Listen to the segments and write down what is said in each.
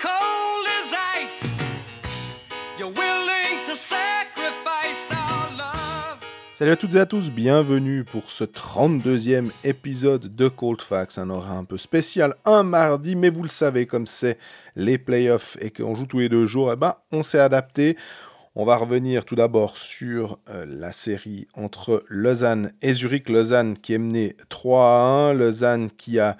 cold ice. You're willing to sacrifice our love. Salut à toutes et à tous, bienvenue pour ce 32e épisode de Cold Facts, un horaire un peu spécial, un mardi, mais vous le savez, comme c'est les playoffs et qu'on joue tous les deux jours, eh ben, on s'est adapté. On va revenir tout d'abord sur euh, la série entre Lausanne et Zurich. Lausanne qui est menée 3 à 1. Lausanne qui a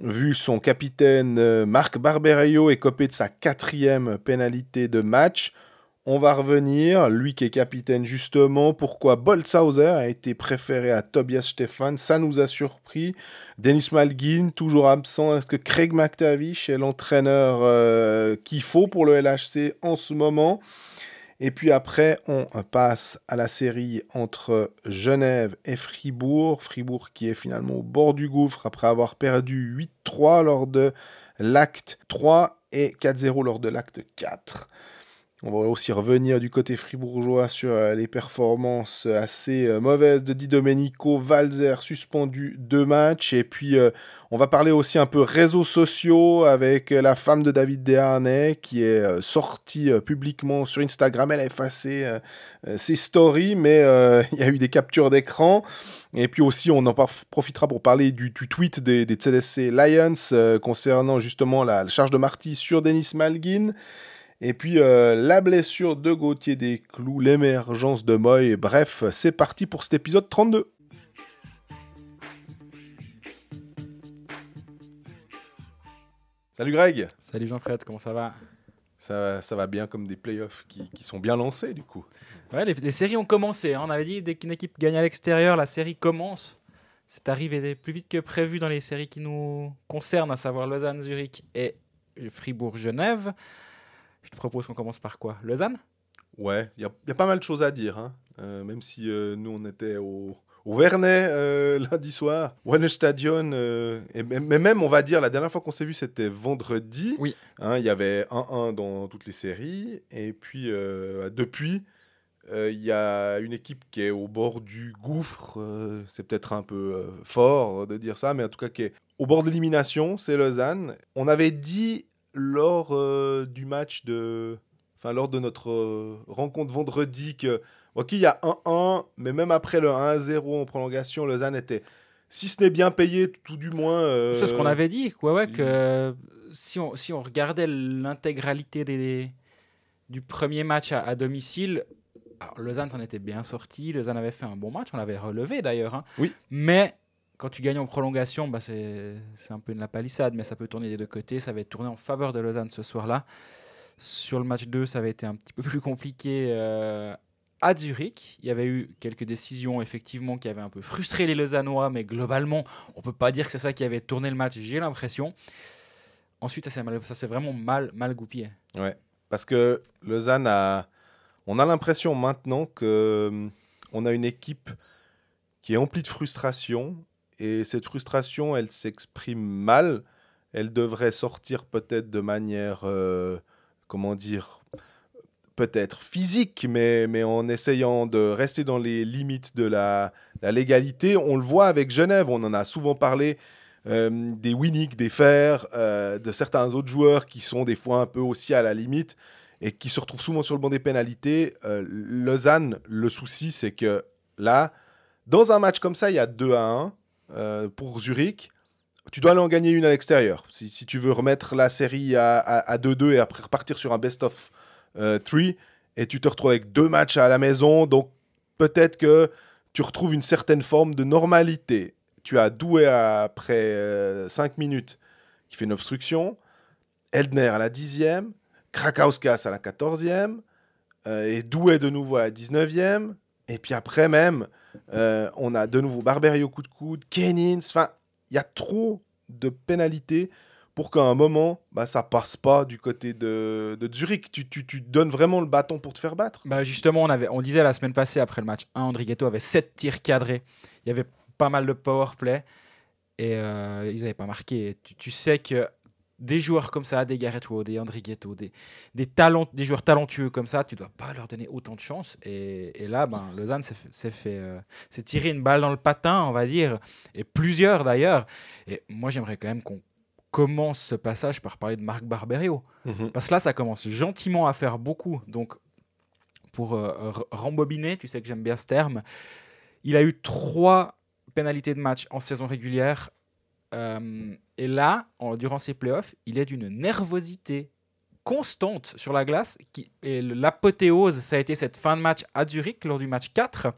vu son capitaine euh, Marc Barberio est copé de sa quatrième pénalité de match. On va revenir, lui qui est capitaine justement, pourquoi Boltzhauser a été préféré à Tobias Stefan, ça nous a surpris. Denis Malgin, toujours absent, est-ce que Craig McTavish est l'entraîneur euh, qu'il faut pour le LHC en ce moment et puis après, on passe à la série entre Genève et Fribourg. Fribourg qui est finalement au bord du gouffre après avoir perdu 8-3 lors de l'acte 3 et 4-0 lors de l'acte 4. On va aussi revenir du côté fribourgeois sur euh, les performances euh, assez euh, mauvaises de Di Domenico, Valzer suspendu deux matchs. Et puis, on va parler aussi un peu réseaux sociaux avec la femme de David Deharnay qui est sortie publiquement sur Instagram. Elle a effacé ses stories, mais il y a eu des captures d'écran. Et puis aussi, on en profitera pour parler du, tweet des, des, Lions concernant justement la, charge de Marty sur Denis Malgin. Et puis euh, la blessure de Gauthier des Clous, l'émergence de Moy, bref, c'est parti pour cet épisode 32. Salut Greg Salut Jean-Fred, comment ça va ça, va bien comme des playoffs qui, qui sont bien lancés du coup. Ouais, les, séries ont commencé. Hein. On avait dit dès qu'une équipe gagne à l'extérieur, la série commence. C'est arrivé plus vite que prévu dans les séries qui nous concernent, à savoir Lausanne, Zurich et Fribourg-Genève. Je te propose qu'on commence par quoi Lausanne Ouais, il y, y, a pas mal de choses à dire, hein. euh, même si euh, nous on était au, au Vernet euh, lundi soir, Wannestadion, et mais même on va dire, la dernière fois qu'on s'est vu c'était vendredi, oui. Hein, il y avait 1-1 dans toutes les séries, et puis depuis, il y a une équipe qui est au bord du gouffre, c'est peut-être un peu fort de dire ça, mais en tout cas qui est au bord de l'élimination, c'est Lausanne. On avait dit lors euh, du match de. Enfin, lors de notre euh, rencontre vendredi, que. Ok, il y a 1-1, mais même après le 1-0 en prolongation, Lausanne était. Si ce n'est bien payé, tout du moins. Euh, C'est ce qu'on avait dit, quoi, ouais, que si on, si on regardait l'intégralité du premier match à, domicile, Lausanne s'en était bien sorti, Lausanne avait fait un bon match, on l'avait relevé d'ailleurs. Hein. Oui. Mais quand tu gagnes en prolongation, bah c'est un peu de la palissade, mais ça peut tourner des deux côtés. Ça va être tourné en faveur de Lausanne ce soir-là. Sur le match 2, ça avait été un petit peu plus compliqué euh, à Zurich. Il y avait eu quelques décisions, effectivement, qui avaient un peu frustré les Lausannois, mais globalement, on ne peut pas dire que c'est ça qui avait tourné le match, j'ai l'impression. Ensuite, ça s'est vraiment mal, mal goupillé. Ouais, parce que Lausanne a. On a l'impression maintenant que hum, on a une équipe qui est emplie de frustration, et cette frustration, elle s'exprime mal. Elle devrait sortir peut-être de manière, euh, comment dire, peut-être physique, mais, mais en essayant de rester dans les limites de la, la légalité. On le voit avec Genève, on en a souvent parlé. Euh, des Winnick, des Fer, euh, de certains autres joueurs qui sont des fois un peu aussi à la limite et qui se retrouvent souvent sur le banc des pénalités. Lausanne, le souci, c'est que là, dans un match comme ça, il y a 2 à 1. Euh, pour Zurich, tu dois aller en gagner une à l'extérieur. Si, tu veux remettre la série à 2-2 et après repartir sur un best-of 3, euh, et tu te retrouves avec deux matchs à la maison, donc peut-être que tu retrouves une certaine forme de normalité. Tu as Doué après 5 euh, minutes qui fait une obstruction, Eldner à la 10e, Krakauskas à la 14e, et Doué de nouveau à la 19e, et puis après même, euh, on a de nouveau Barberio coup de coude, Kenins. Enfin, il y a trop de pénalités pour qu'à un moment, bah, ça passe pas du côté de, Zurich. Tu, donnes vraiment le bâton pour te faire battre. Bah justement, on, avait, on disait la semaine passée, après le match 1, ghetto avait 7 tirs cadrés. Il y avait pas mal de power play et euh, ils n'avaient pas marqué. tu sais que des joueurs comme ça, des Gareth Rowe, des André Ghetto, des, des joueurs talentueux comme ça, tu ne dois pas leur donner autant de chance. Et, là, ben, Lausanne euh, s'est tiré une balle dans le patin, on va dire, et plusieurs d'ailleurs. Et moi, j'aimerais quand même qu'on commence ce passage par parler de Marc Barberio. Mhm. Parce que là, ça commence gentiment à faire beaucoup. Donc, pour euh, rembobiner, tu sais que j'aime bien ce terme, il a eu trois pénalités de match en saison régulière. Euh, et là, en, durant ces playoffs, il est d'une nervosité constante sur la glace. Qui, et l'apothéose, ça a été cette fin de match à Zurich lors du match 4,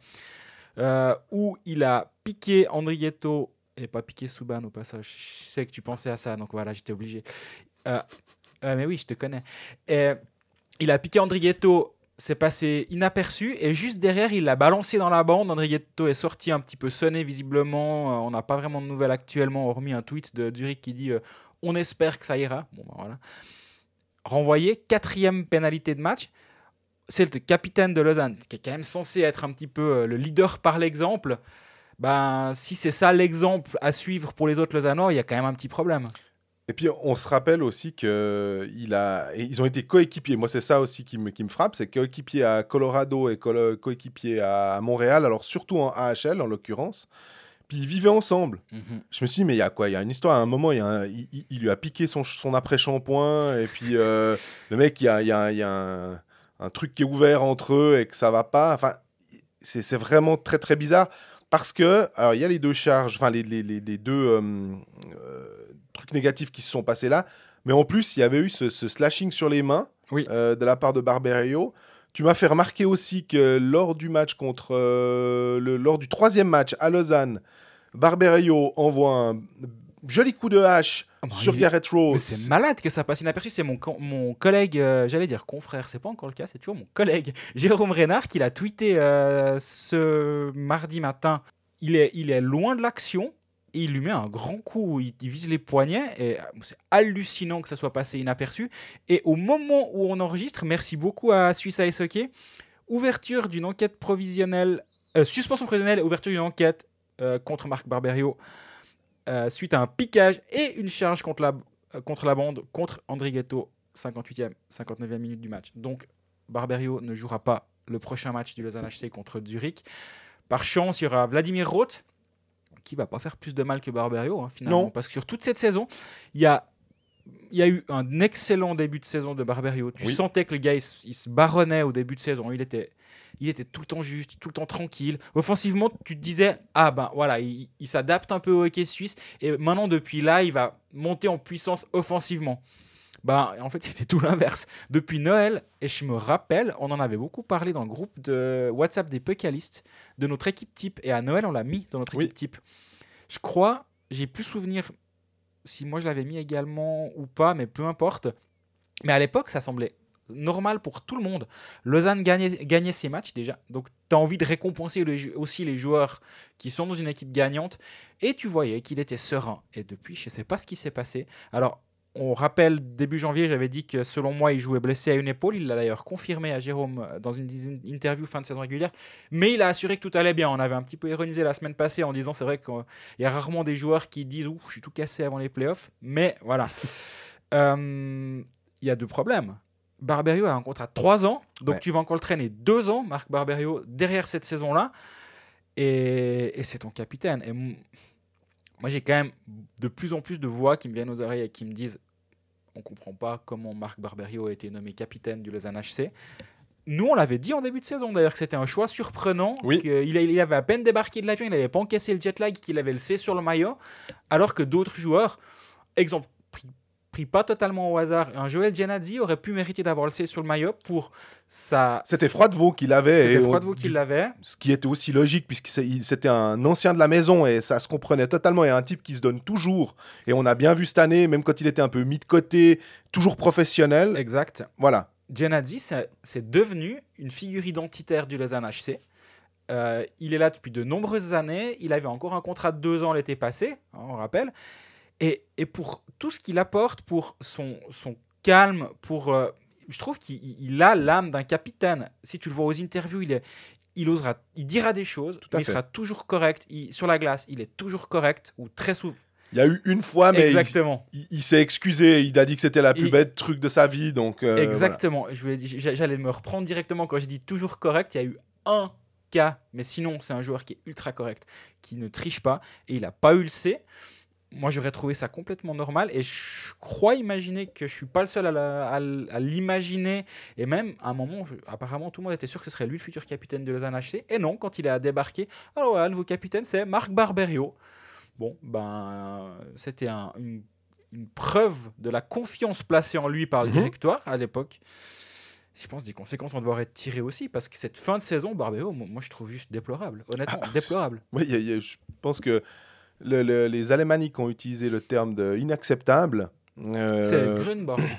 euh, où il a piqué Andrietto et pas piqué Souban au passage. Je sais que tu pensais à ça, donc voilà, j'étais obligé. Euh, euh, mais oui, je te connais. il a piqué Andrietto c'est passé inaperçu et juste derrière, il l'a balancé dans la bande. Andriyetto est sorti un petit peu sonné visiblement. Euh, on n'a pas vraiment de nouvelles actuellement, hormis un tweet de Duric qui dit euh, On espère que ça ira. Ben voilà. Renvoyé, quatrième pénalité de match. C'est le capitaine de Lausanne, qui est quand même censé être un petit peu euh, le leader par l'exemple. Ben, si c'est ça l'exemple à suivre pour les autres Lausannois, il y a quand même un petit problème. Et puis on se rappelle aussi qu'ils a, ils ont été coéquipiers. Moi, c'est ça aussi qui me, qui me frappe, c'est coéquipier à Colorado et coéquipier à Montréal, alors surtout en AHL en l'occurrence. Puis ils vivaient ensemble. Mhm. Je me suis dit, mais il y a quoi Il y a une histoire. À un moment, il, il, lui a piqué son, son après-shampoing. Et puis euh, le mec, il y a, y a, un, truc qui est ouvert entre eux et que ça va pas. Enfin, c'est vraiment très, très bizarre. Parce que, alors, il y a les deux charges, enfin, les, les, les, deux. Euh, euh, négatifs qui se sont passés là, mais en plus, il y avait eu ce, slashing sur les mains euh, de la part de Barberio. Tu m'as fait remarquer aussi que lors du match contre euh, le, lors du troisième match à Lausanne, Barberio envoie un joli coup de hache ah bah, sur Garrett Rose. C'est malade que ça passe inaperçu. C'est mon, mon collègue, euh, j'allais dire confrère, c'est pas encore le cas, c'est toujours mon collègue Jérôme Reynard qui l'a tweeté ce mardi matin. Il est, il est loin de l'action, il lui met un grand coup, il, vise les poignets, et ah, c'est hallucinant que ça soit passé inaperçu. Et au moment où on enregistre, merci beaucoup à Suisse Ice Hockey, ouverture d'une enquête provisionnelle, euh, suspension provisionnelle ouverture d'une enquête euh, contre Marc Barberio euh, suite à un piquage et une charge contre la, contre la bande contre André Ghetto, 58e, 59e minute du match. Donc Barberio ne jouera pas le prochain match du Lausanne HC contre Zurich. Par chance, il y aura Vladimir Roth qui va pas faire plus de mal que Barberio, hein, finalement. Non. Parce que sur toute cette saison, il y a y a eu un excellent début de saison de Barberio. Tu sentais que le gars, il, se baronnait au début de saison. Il était, il était tout le temps juste, tout le temps tranquille. Offensivement, tu te disais, ah ben voilà, il s'adapte un peu au hockey suisse. Et maintenant, depuis là, il va monter en puissance offensivement. Bah, en fait, c'était tout l'inverse. Depuis Noël, et je me rappelle, on en avait beaucoup parlé dans le groupe de WhatsApp des Pécalistes, de notre équipe type. Et à Noël, on l'a mis dans notre équipe type. Je crois, j'ai plus souvenir si moi je l'avais mis également ou pas, mais peu importe. Mais à l'époque, ça semblait normal pour tout le monde. Lausanne gagnait, gagnait ses matchs déjà. Donc, tu as envie de récompenser aussi les joueurs qui sont dans une équipe gagnante. Et tu voyais qu'il était serein. Et depuis, je ne sais pas ce qui s'est passé. Alors, on rappelle, début janvier, j'avais dit que selon moi, il jouait blessé à une épaule. Il l'a d'ailleurs confirmé à Jérôme euh, dans une interview fin de saison régulière. Mais il a assuré que tout allait bien. On avait un petit peu ironisé la semaine passée en disant c'est vrai qu'il y a rarement des joueurs qui disent Ouh, je suis tout cassé avant les playoffs. Mais voilà. Euh, il y a deux problèmes. Barberio a un contrat de 3 ans. Donc tu vas encore le traîner deux ans, Marc Barberio, derrière cette saison-là. Et, et c'est ton capitaine. Et moi, j'ai quand même de plus en plus de voix qui me viennent aux oreilles et qui me disent on ne comprend pas comment Marc Barberio a été nommé capitaine du Lausanne HC. Nous, on l'avait dit en début de saison d'ailleurs que c'était un choix surprenant. Il avait à peine débarqué de l'avion, il n'avait pas encaissé le jet lag, qu'il avait le C sur le maillot, alors que d'autres joueurs, exemple pris pas totalement au hasard. Un Joël Jenadi aurait pu mériter d'avoir le C sur le maillot pour sa. C'était de vous qu'il l'avait. C'était vous qu'il l'avait. Ce qui était aussi logique, puisque c'était un ancien de la maison et ça se comprenait totalement. Et un type qui se donne toujours. Et on a bien vu cette année, même quand il était un peu mis de côté, toujours professionnel. Exact. Voilà. Genadzi, c'est devenu une figure identitaire du Lausanne HC. Euh, il est là depuis de nombreuses années. Il avait encore un contrat de deux ans l'été passé, hein, on rappelle et, pour tout ce qu'il apporte, pour son, son calme, pour... Euh, je trouve qu'il a l'âme d'un capitaine. Si tu le vois aux interviews, il est, il osera, il dira des choses, mais il sera toujours correct. sur la glace, il est toujours correct ou très souvent. Il y a eu une fois, mais Exactement. il, s'est excusé. Il a dit que c'était la plus bête truc de sa vie, donc. Euh, Exactement. j'allais me reprendre directement quand j'ai dit toujours correct. Il y a eu un cas, mais sinon c'est un joueur qui est ultra correct, qui ne triche pas et il n'a pas eu le C moi j'aurais trouvé ça complètement normal et je crois imaginer que je suis pas le seul à l'imaginer et même à un moment apparemment tout le monde était sûr que ce serait lui le futur capitaine de Lausanne HC et non quand il a débarqué alors le nouveau capitaine c'est Marc Barberio bon ben c'était une, preuve de la confiance placée en lui par le mmh. directoire à l'époque je pense des conséquences vont devoir être tirées aussi parce que cette fin de saison Barberio moi je trouve juste déplorable honnêtement ah, déplorable oui je pense que les Alémaniques ont utilisé le terme de inacceptable. Euh, c'est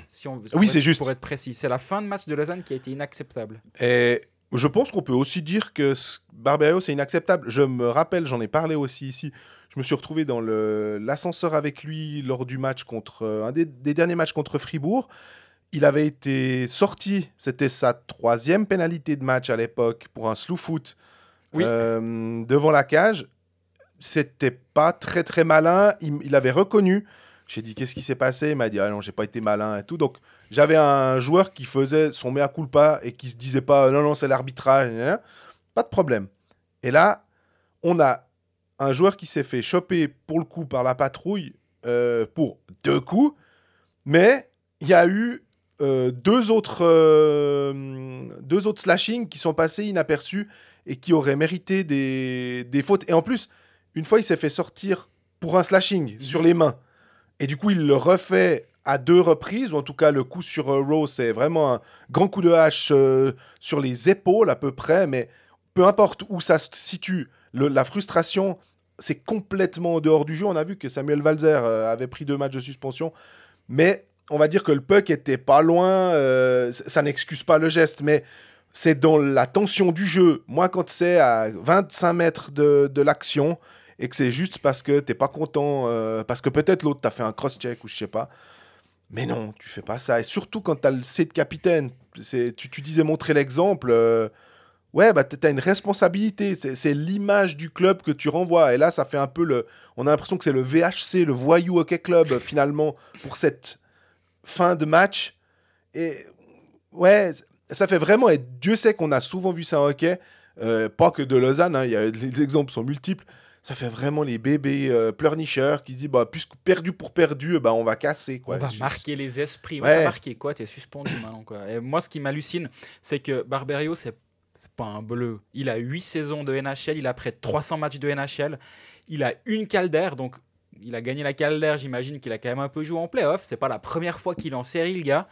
si on veut. Oui, c'est juste. Pour être précis, c'est la fin de match de Lausanne qui a été inacceptable. Et je pense qu'on peut aussi dire que Barberio, c'est inacceptable. Je me rappelle, j'en ai parlé aussi ici. Je me suis retrouvé dans l'ascenseur avec lui lors du match contre euh, un des, derniers matchs contre Fribourg. Il avait été sorti, c'était sa troisième pénalité de match à l'époque pour un slow foot euh, devant la cage c'était pas très très malin. Il, avait reconnu. J'ai dit qu'est-ce qui s'est passé Il m'a dit ah non, j'ai pas été malin et tout. Donc j'avais un joueur qui faisait son mea culpa et qui se disait pas non non, c'est l'arbitrage. Pas de problème. Et là, on a un joueur qui s'est fait choper pour le coup par la patrouille euh, pour deux coups, mais il y a eu euh, euh, deux autres slashings deux autres slashing qui sont passés inaperçus et qui auraient mérité des fautes. Et en plus, une fois, il s'est fait sortir pour un slashing sur les mains. Et du coup, il le refait à deux reprises, ou en tout cas le coup sur euh, Rose, c'est vraiment un grand coup de hache euh, sur les épaules à peu près, mais peu importe où ça se situe, la frustration, c'est complètement en dehors du jeu. On a vu que Samuel Valzer euh, avait pris deux matchs de suspension, mais on va dire que le puck était pas loin, ça n'excuse pas le geste, mais c'est dans la tension du jeu. Moi, quand c'est à 25 mètres de l'action, et que c'est juste parce que t'es pas content, euh, parce que peut-être l'autre t'a fait un cross-check ou je sais pas. Mais non, tu fais pas ça. Et surtout quand t'as le C de capitaine, tu, disais montrer l'exemple. Euh, ouais, bah t'as une responsabilité. C'est l'image du club que tu renvoies. Et là, ça fait un peu le. On a l'impression que c'est le VHC, le Voyou Hockey Club, euh, finalement, pour cette fin de match. Et ouais, ça fait vraiment. Et Dieu sait qu'on a souvent vu ça en hockey. pas que de Lausanne, hein, a, les exemples sont multiples ça fait vraiment les bébés euh, pleurnicheurs qui se disent bah puisque perdu pour perdu bah on va casser quoi. On va marquer les esprits, on va marquer quoi, t'es suspendu maintenant moi ce qui m'hallucine, c'est que Barberio c'est pas un bleu. Il a huit saisons de NHL, il a près de 300 matchs de NHL, il a une Calder donc il a gagné la Calder. j'imagine qu'il a quand même un peu joué en playoff, c'est pas la première fois qu'il est en série le gars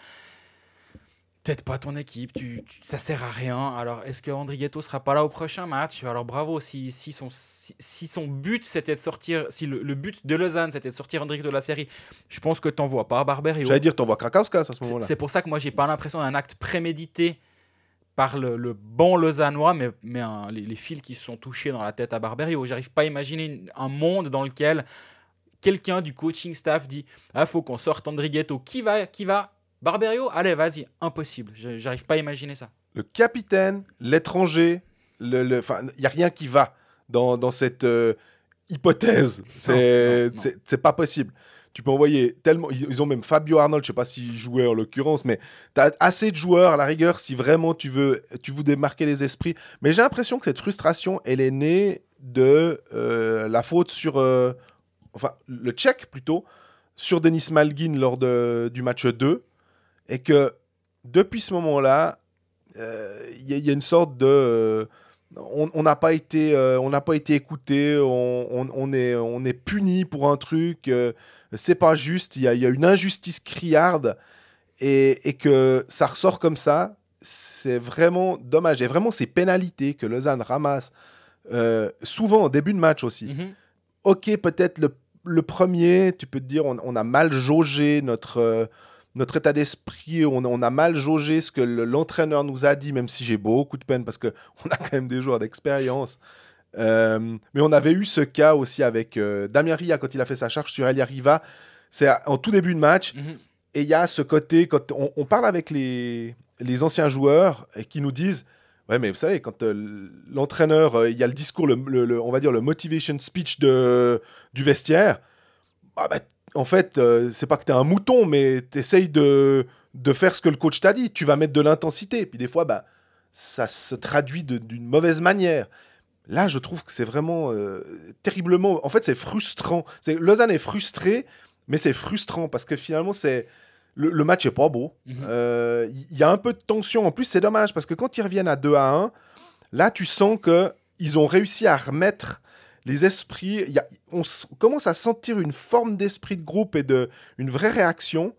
peut-être pas ton équipe, tu, ça sert à rien. Alors, est-ce que Andrighetto sera pas là au prochain match Alors, bravo, si, si, son, si, son but c'était de sortir, si le, but de Lausanne c'était de sortir Andrighetto de la série, je pense que t'en vois pas Barberio. J'allais dire, t'en vois Krakowska à ce moment-là. C'est pour ça que moi, j'ai pas l'impression d'un acte prémédité par le, bon Lausannois, mais, mais les, fils qui se sont touchés dans la tête à Barberio. J'arrive pas à imaginer un monde dans lequel quelqu'un du coaching staff dit Ah, faut qu'on sorte Andrighetto. Qui va, qui va Barberio, allez, vas-y, impossible. J'arrive pas à imaginer ça. Le capitaine, l'étranger, le, il n'y a rien qui va dans, cette euh, hypothèse. hypothèse. C'est pas possible. Tu peux envoyer tellement. Ils, ont même Fabio Arnold, je sais pas s'il jouait en l'occurrence, mais tu as assez de joueurs à la rigueur si vraiment tu veux, tu veux démarquer les esprits. Mais j'ai l'impression que cette frustration, elle est née de euh, la faute sur. Euh, enfin, le tchèque plutôt, sur Denis Malgin lors du match 2 et que depuis ce moment-là, euh, il y, a une sorte de. Euh, on n'a pas été, euh, on pas été écouté, on, est, on est puni pour un truc, c'est pas juste, il y, a, une injustice criarde et, que ça ressort comme ça, c'est vraiment dommage. Et vraiment, ces pénalités que Lausanne ramasse, souvent au début de match aussi. Mhm. Ok, peut-être le, premier, tu peux te dire, on, a mal jaugé notre, notre état d'esprit, on, a mal jaugé ce que l'entraîneur nous a dit, même si j'ai beaucoup de peine parce qu'on a quand même des joueurs d'expérience. Euh, mais on avait eu ce cas aussi avec euh, Damien Ria quand il a fait sa charge sur Elia Riva. C'est en tout début de match. Mhm. Et il y a ce côté, quand on, parle avec les, anciens joueurs et qui nous disent Ouais, mais vous savez, quand euh, l'entraîneur, il y a le discours, on va dire le motivation speech de, du vestiaire, ah, bah, en fait, euh, c'est pas que tu es un mouton, mais tu de, de faire ce que le coach t'a dit. Tu vas mettre de l'intensité. Puis des fois, bah, ça se traduit d'une mauvaise manière. Là, je trouve que c'est vraiment euh, terriblement. En fait, c'est frustrant. C'est Lausanne est frustré, mais c'est frustrant parce que finalement, c'est le, match est pas beau. Mhm. Euh, il y a un peu de tension. En plus, c'est dommage parce que quand ils reviennent à 2 à 1, là, tu sens qu'ils ont réussi à remettre les esprits, on commence à sentir une forme d'esprit de groupe et de, une vraie réaction.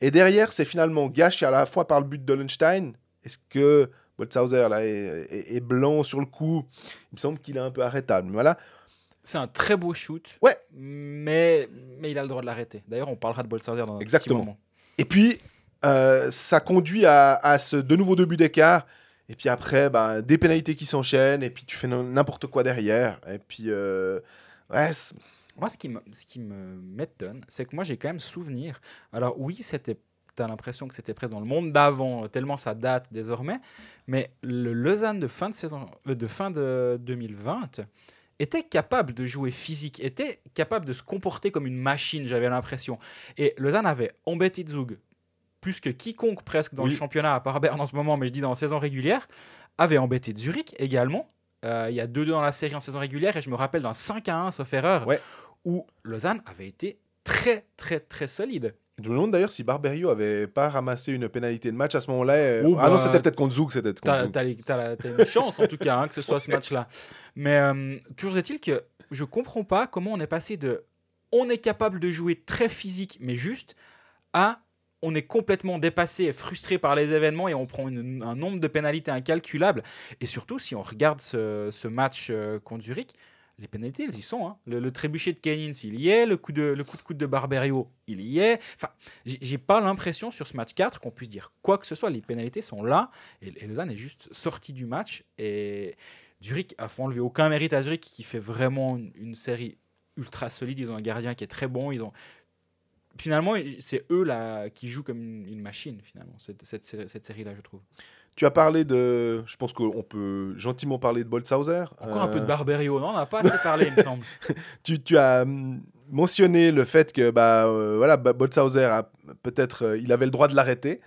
Et derrière, c'est finalement gâché à la fois par le but d'ollenstein Est-ce que Boltzhauser là, est, blanc sur le coup Il me semble qu'il est un peu arrêtable. Voilà. C'est un très beau shoot. Ouais. Mais, mais il a le droit de l'arrêter. D'ailleurs, on parlera de Boltzhauser dans un Exactement. Et puis, euh, ça conduit à, à ce de nouveau début d'écart et puis après, bah, des pénalités qui s'enchaînent, et puis tu fais n'importe quoi derrière. Et puis, euh, ouais. Moi, ce qui m'étonne, c'est que moi, j'ai quand même souvenir. Alors, oui, c'était as l'impression que c'était presque dans le monde d'avant, tellement ça date désormais. Mais le Lausanne de fin de, saison, euh, de, fin de 2020 était capable de jouer physique, était capable de se comporter comme une machine, j'avais l'impression. Et Lausanne avait embêté Zug plus que quiconque presque dans le championnat, à part Berne en ce moment, mais je dis dans la saison régulière, avait embêté Zurich également. Euh, il y a 2-2 dans la série en saison régulière, et je me rappelle d'un 5-1, sauf erreur, où Lausanne avait été très, très, très solide. Je me demande d'ailleurs si Barberio avait pas ramassé une pénalité de match à ce moment-là. Oh, ah non, bah, c'était peut-être contre Zouk, c'était contre T'as une chance en tout cas hein, que ce soit ce match-là. Mais euh, toujours est-il que je comprends pas comment on est passé de on est capable de jouer très physique mais juste à on est complètement dépassé et frustré par les événements et on prend un nombre de pénalités incalculable. Et surtout, si on regarde ce, match euh, contre Zurich, les pénalités, elles y sont. Hein. Le, trébuchet de Keynes, il y est. Le coup de, le de coude de Barberio, il y est. Enfin, j'ai pas l'impression sur ce match 4 qu'on puisse dire quoi que ce soit. Les pénalités sont là et, est juste sorti du match. Et Zurich a fait enlever aucun mérite à Zurich qui fait vraiment une, une série ultra solide. Ils ont un gardien qui est très bon. Ils ont finalement, c'est eux là, qui jouent comme une, machine, finalement, cette, cette, cette série-là, je trouve. Tu as parlé de. Je pense qu'on peut gentiment parler de Boltzhauser. Encore un peu de euh, Barberio, non On n'a pas assez parlé, il me semble. tu, tu, as hum, mentionné le fait que bah, euh, voilà, Boltzhauser, peut-être, euh, il avait le droit de l'arrêter.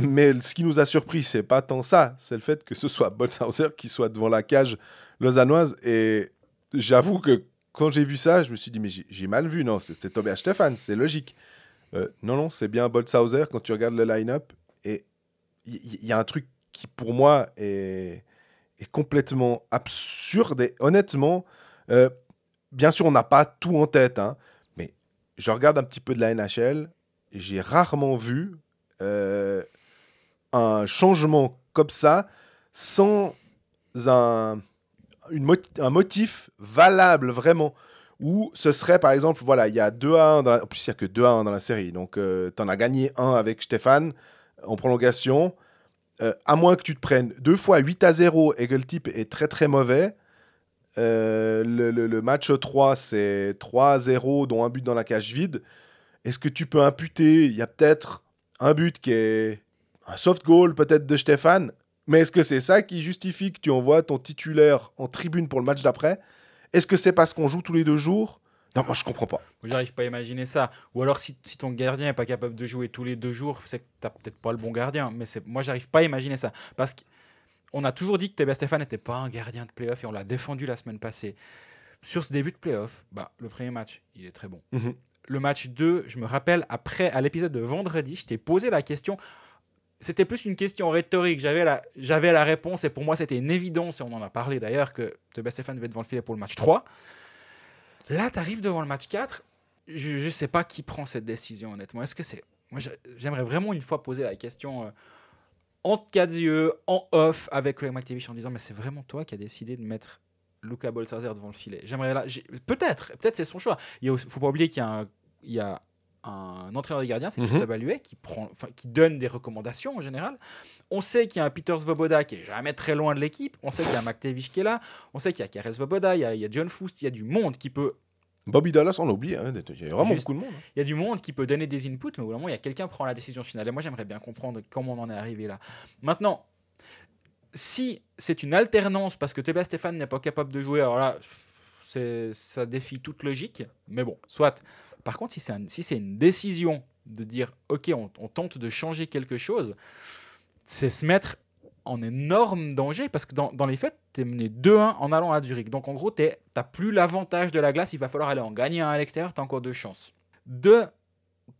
mais ce qui nous a surpris, c'est pas tant ça, c'est le fait que ce soit Boltzhauser qui soit devant la cage lausannoise. Et j'avoue que quand j'ai vu ça, je me suis dit, mais j'ai mal vu. Non, c'est Tobias Stefan, c'est logique. Euh, non, non, c'est bien Boltzhauser quand tu regardes le line-up. Et il y, a un truc qui, pour moi, est, complètement absurde. Et honnêtement, euh, bien sûr, on n'a pas tout en tête. Hein, mais je regarde un petit peu de la NHL. J'ai rarement vu euh, un changement comme ça sans un un motif valable vraiment où ce serait par exemple, voilà, il y a 2 à 1, en plus il n'y a que 2 à 1 dans la série, donc euh, tu en as gagné 1 avec Stéphane euh, en prolongation, euh, à moins que tu te prennes 2 fois 8 à 0 et que le type est très très mauvais, le, le, match 3 c'est 3 à 0 dont un but dans la cage vide, est-ce que tu peux imputer, il y a peut-être un but qui est un soft goal peut-être de Stéphane, mais est-ce que c'est ça qui justifie que tu envoies ton titulaire en tribune pour le match d'après Est-ce que c'est parce qu'on joue tous les deux jours non, moi je comprends pas. J'arrive pas à imaginer ça. Ou alors si, ton gardien est pas capable de jouer tous les deux jours, c'est que tu t'as peut-être pas le bon gardien. Mais moi j'arrive pas à imaginer ça. Parce qu'on a toujours dit que Stéphane n'était pas un gardien de playoff et on l'a défendu la semaine passée. Sur ce début de playoff, bah, le premier match, il est très bon. Mhm. Le match 2, je me rappelle, après, à l'épisode de vendredi, je t'ai posé la question c'était plus une question rhétorique. J'avais la, la réponse et pour moi, c'était une évidence. Et on en a parlé d'ailleurs que De Best devait devant le filet pour le match 3. Là, tu arrives devant le match 4. Je ne sais pas qui prend cette décision, honnêtement. Est-ce que c'est. Moi, j'aimerais vraiment une fois poser la question en euh, entre quatre yeux, en off, avec Craig McTavish en disant Mais c'est vraiment toi qui as décidé de mettre Luca Bolsazer devant le filet. J'aimerais là. Peut-être, peut-être c'est son choix. Il ne faut pas oublier qu'il y a il y a un entraîneur des gardiens, c'est mhm. tout à qui, prend, qui donne des recommandations en général. On sait qu'il y a un Peter Svoboda qui est jamais très loin de l'équipe. On sait qu'il y a Maktevich qui est là. On sait qu'il y a Karel Svoboda, il y a, John Foust, il y a du monde qui peut Bobby Dallas, on l'oublie, hein, il y a vraiment beaucoup de monde. Hein. Il y a du monde qui peut donner des inputs, mais au moment, il y a quelqu'un qui prend la décision finale. Et moi, j'aimerais bien comprendre comment on en est arrivé là. Maintenant, si c'est une alternance parce que teba Stéphane n'est pas capable de jouer, alors là, ça défie toute logique, mais bon, soit. Par contre, si c'est une décision de dire, OK, on, tente de changer quelque chose, c'est se mettre en énorme danger parce que dans, les faits, tu es mené 2-1 en allant à Zurich. Donc en gros, tu n'as plus l'avantage de la glace, il va falloir aller en gagner un à l'extérieur, tu as encore deux chances. De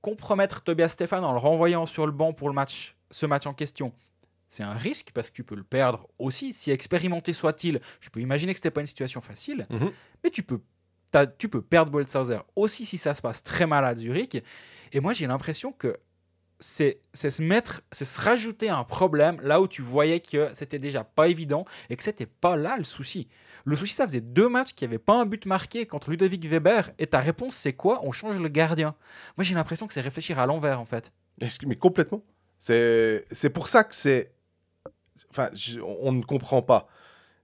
compromettre Tobias Stéphane en le renvoyant sur le banc pour le match, ce match en question, c'est un risque parce que tu peux le perdre aussi. Si expérimenté soit-il, je peux imaginer que ce n'était pas une situation facile, mhm. mais tu peux tu peux perdre Boltzhauser aussi si ça se passe très mal à Zurich. Et moi, j'ai l'impression que c'est se mettre, c'est se rajouter un problème là où tu voyais que c'était déjà pas évident et que c'était pas là le souci. Le souci, ça faisait deux matchs qui avait pas un but marqué contre Ludovic Weber et ta réponse, c'est quoi On change le gardien. Moi, j'ai l'impression que c'est réfléchir à l'envers en fait. Mais complètement. C'est pour ça que c'est. Enfin, on ne comprend pas.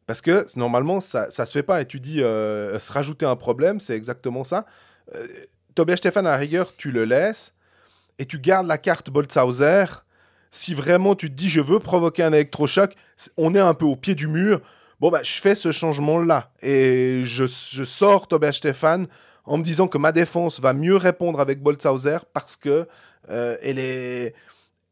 Parce que normalement, ça ne se fait pas. Et tu dis euh, se rajouter un problème, c'est exactement ça. Euh, Tobias Stefan, à rigueur, tu le laisses et tu gardes la carte Boltzhauser. Si vraiment tu te dis je veux provoquer un électrochoc, on est un peu au pied du mur. Bon, bah, je fais ce changement-là et je, je sors Tobias Stefan en me disant que ma défense va mieux répondre avec Boltzhauser parce que euh, elle, est...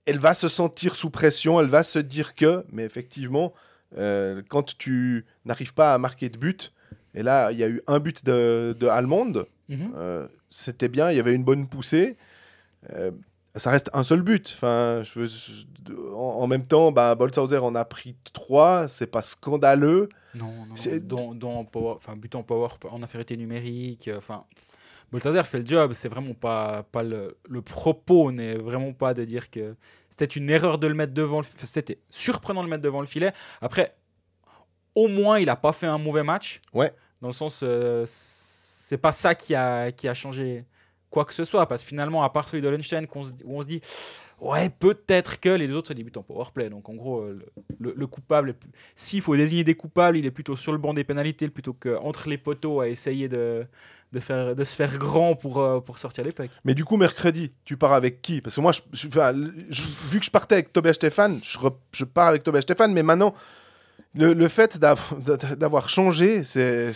elle va se sentir sous pression, elle va se dire que, mais effectivement, euh, quand tu n'arrives pas à marquer de but, et là, il y a eu un but de, de Allemande, mhm. euh, c'était bien, il y avait une bonne poussée. Euh, ça reste un seul but. Enfin, je, en, même temps, bah, Bolshauser en a pris trois, c'est pas scandaleux. Non, non, dans, dans power, but en power, en infériorité numérique, enfin. fait le job, c'est vraiment pas, pas le, le propos n'est vraiment pas de dire que c'était une erreur de le mettre devant le filet. C'était surprenant de le mettre devant le filet. Après, au moins, il n'a pas fait un mauvais match. Ouais. Dans le sens, euh, c'est pas ça qui a, qui a changé quoi que ce soit. Parce que finalement, à part celui de Lunstein, où on se dit, ouais, peut-être que les autres se débutent power play Donc en gros, euh, le, le coupable, s'il faut désigner des coupables, il est plutôt sur le banc des pénalités plutôt qu'entre les poteaux à essayer de, de, faire, de se faire grand pour, euh, pour sortir l'épée. Mais du coup, mercredi, tu pars avec qui Parce que moi, je, vu que je partais avec Tobias Stéphane, je, pars avec Tobias Stéphane, mais maintenant, le, fait d'avoir changé, c'est.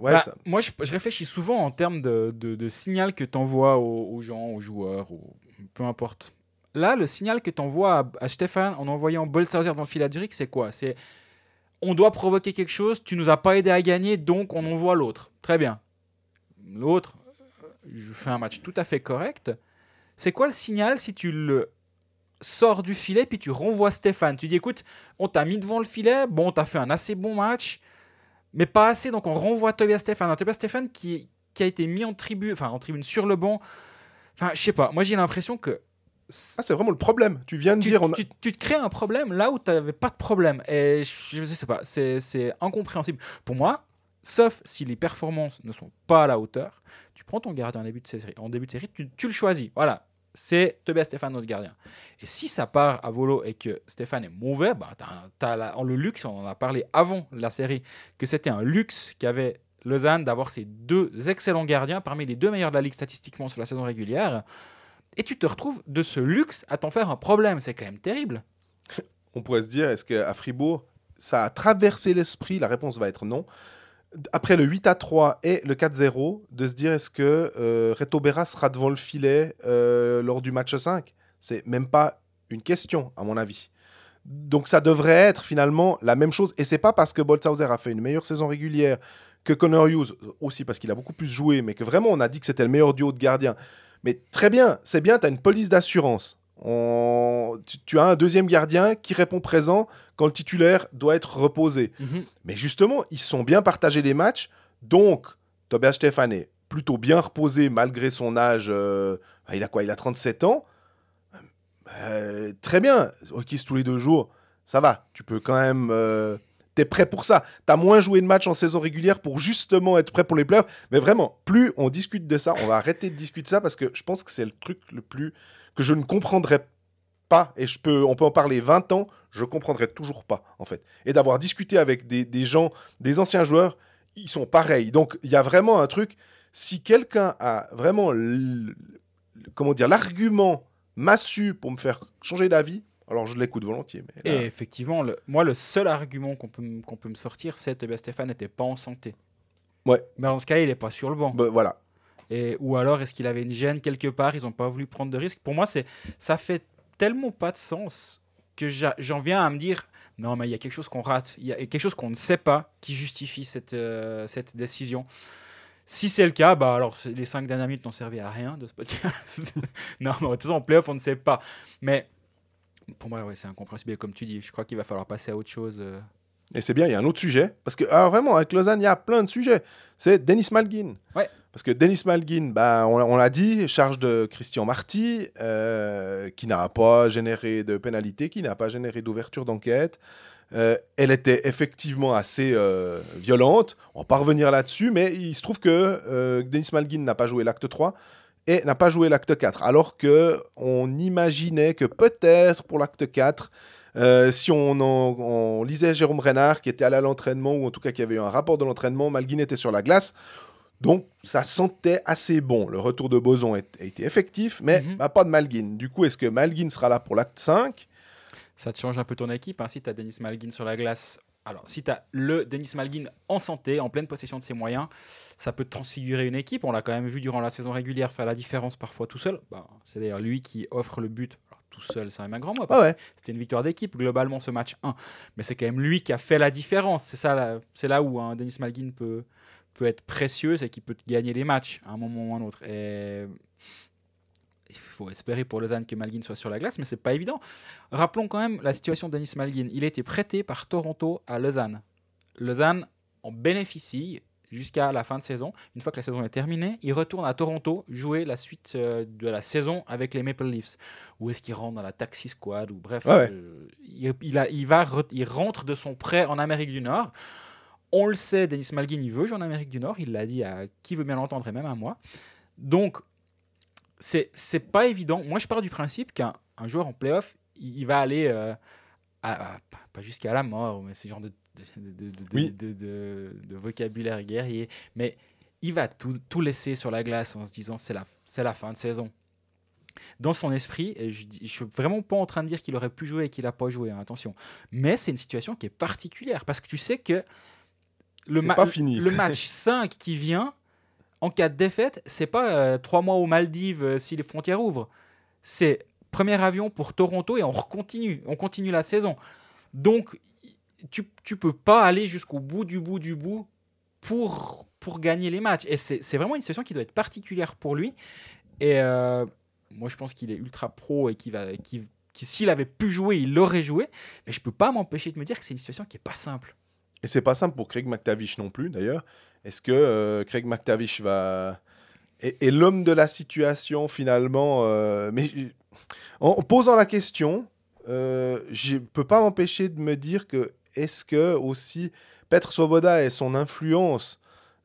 Bah, moi, je, réfléchis souvent en termes de, signal que tu envoies aux, gens, aux joueurs, peu importe. Là, le signal que tu envoies à, Stéphane en envoyant Bolshauser dans le fil à Zurich, c'est quoi C'est on doit provoquer quelque chose, tu nous as pas aidé à gagner, donc on envoie l'autre. Très bien l'autre, je fais un match tout à fait correct. C'est quoi le signal si tu le sors du filet puis tu renvoies Stéphane Tu dis écoute, on t'a mis devant le filet, bon, t'as fait un assez bon match, mais pas assez, donc on renvoie Tobias Stéphane. Tobias Stéphane qui, a été mis en tribune, enfin en tribune sur le banc. Enfin, je sais pas, moi j'ai l'impression que. Ah, c'est vraiment le problème. Tu viens de dire. On tu, te crées un problème là où tu n'avais pas de problème. Et je, je sais pas, c'est incompréhensible. Pour moi, sauf si les performances ne sont pas à la hauteur, tu prends ton gardien en début de série, en début de série tu, le choisis. Voilà, c'est Tebé Stéphane, notre gardien. Et si ça part à volo et que Stéphane est mauvais, bah, le luxe, on en a parlé avant la série, que c'était un luxe qu'avait Lausanne d'avoir ces deux excellents gardiens parmi les deux meilleurs de la Ligue statistiquement sur la saison régulière. Et tu te retrouves de ce luxe à t'en faire un problème. C'est quand même terrible. On pourrait se dire, est-ce qu'à Fribourg, ça a traversé l'esprit La réponse va être non après le 8 à 3 et le 4-0, de se dire est-ce que euh, Reto Berra sera devant le filet euh, lors du match 5 C'est même pas une question, à mon avis. Donc ça devrait être finalement la même chose. Et c'est pas parce que Boltzhauser a fait une meilleure saison régulière que Connor Hughes, aussi parce qu'il a beaucoup plus joué, mais que vraiment on a dit que c'était le meilleur duo de gardiens. Mais très bien, c'est bien, tu as une police d'assurance. On... tu as un deuxième gardien qui répond présent quand le titulaire doit être reposé. Mhm. Mais justement, ils sont bien partagés des matchs. Donc, Tobias Stefan est plutôt bien reposé malgré son âge. Euh, il a quoi Il a 37 ans. Euh, très bien. requise tous les deux jours, ça va. Tu peux quand même. Euh, tu es prêt pour ça. Tu as moins joué de matchs en saison régulière pour justement être prêt pour les playoffs. Mais vraiment, plus on discute de ça, on va arrêter de discuter de ça parce que je pense que c'est le truc le plus que je ne comprendrais pas pas, et je peux, on peut en parler 20 ans, je comprendrai toujours pas, en fait. Et d'avoir discuté avec des, gens, des anciens joueurs, ils sont pareils. Donc, il y a vraiment un truc. Si quelqu'un a vraiment, comment dire, l'argument massu pour me faire changer d'avis, alors je l'écoute volontiers. Mais Et effectivement, moi, le seul argument qu'on peut, me sortir, c'est que Stéphane n'était pas en santé. Ouais. Mais en ce cas, il n'est pas sur le banc. Bah, voilà. Et, ou alors, est-ce qu'il avait une gêne quelque part Ils n'ont pas voulu prendre de risque. Pour moi, c'est ça fait tellement pas de sens que j'en viens à me dire non, mais il y a quelque chose qu'on rate, il y a quelque chose qu'on ne sait pas qui justifie cette, euh, décision. Si c'est le cas, bah alors les cinq dernières minutes n'ont servi à rien de ce podcast. non, mais de toute façon, en playoff, on ne sait pas. Mais pour moi, ouais, c'est incompréhensible, comme tu dis. Je crois qu'il va falloir passer à autre chose. Euh. Et c'est bien, il y a un autre sujet. Parce que, alors vraiment, avec Lausanne, il y a plein de sujets. C'est Denis Malguin Ouais. Parce que Denis Malguin, bah, on, l'a dit, charge de Christian Marty, euh, qui n'a pas généré de pénalité, qui n'a pas généré d'ouverture d'enquête. Euh, elle était effectivement assez euh, violente. On va pas revenir là-dessus, mais il se trouve que Denis Malguin n'a pas joué l'acte 3 et n'a pas joué l'acte 4. Alors que on imaginait que peut-être pour l'acte 4, si on, lisait Jérôme Reynard qui était allé à l'entraînement, ou en tout cas qui avait eu un rapport de l'entraînement, Malguin était sur la glace, donc, ça sentait assez bon. Le retour de Boson a été effectif, mais mhm. pas de Malguin. Du coup, est-ce que Malguin sera là pour l'acte 5 Ça te change un peu ton équipe. Hein, si tu as Denis Malguin sur la glace, alors si tu as le Denis Malguin en santé, en pleine possession de ses moyens, ça peut transfigurer une équipe. On l'a quand même vu durant la saison régulière faire la différence parfois tout seul. Bah, c'est d'ailleurs lui qui offre le but. tout seul, c'est un grand mot. C'était une victoire d'équipe, globalement, ce match 1. Mais c'est quand même lui qui a fait la différence. C'est ça, c'est là où hein, Denis Malguin peut, peut être précieuse et qui peut gagner des matchs à un moment ou un autre. il faut espérer pour Lausanne que Malguin soit sur la glace, mais c'est pas évident. Rappelons quand même la situation d'Anis Malguin. Il a été prêté par Toronto à Lausanne. Lausanne en bénéficie jusqu'à la fin de saison. Une fois que la saison est terminée, il retourne à Toronto jouer la suite euh, de la saison avec les Maple Leafs. Ou est-ce qu'il rentre dans la taxi squad ou bref, euh, il, a, il, va il rentre de son prêt en Amérique du Nord. On le sait, Denis Malgin, il veut jouer en Amérique du Nord. Il l'a dit à qui veut bien l'entendre et même à moi. Donc, c'est pas évident. Moi, je pars du principe qu'un joueur en playoff, il, il va aller, euh, pas jusqu'à la mort, mais c'est genre de, de, vocabulaire guerrier, mais il va tout, laisser sur la glace en se disant c'est la, la fin de saison. Dans son esprit, je ne suis vraiment pas en train de dire qu'il aurait pu jouer et qu'il n'a pas joué, hein, attention, mais c'est une situation qui est particulière parce que tu sais que le, match 5 qui vient, en cas de défaite, c'est pas euh, trois mois aux Maldives euh, si les frontières ouvrent. C'est premier avion pour Toronto et on continue, on continue la saison. Donc, tu, tu peux pas aller jusqu'au bout du bout du bout pour, pour gagner les matchs. Et c'est vraiment une situation qui doit être particulière pour lui. Et euh, moi, je pense qu'il est ultra pro et qu'il va, qui, s'il avait pu jouer, il l'aurait joué. Mais je peux pas m'empêcher de me dire que c'est une situation qui est pas simple. Et c'est pas simple pour Craig McTavish non plus, d'ailleurs. Est-ce que euh, Craig McTavish va. Est, l'homme de la situation, finalement euh, Mais en, posant la question, je euh, je peux pas m'empêcher de me dire que est-ce que aussi Petr Svoboda et son influence.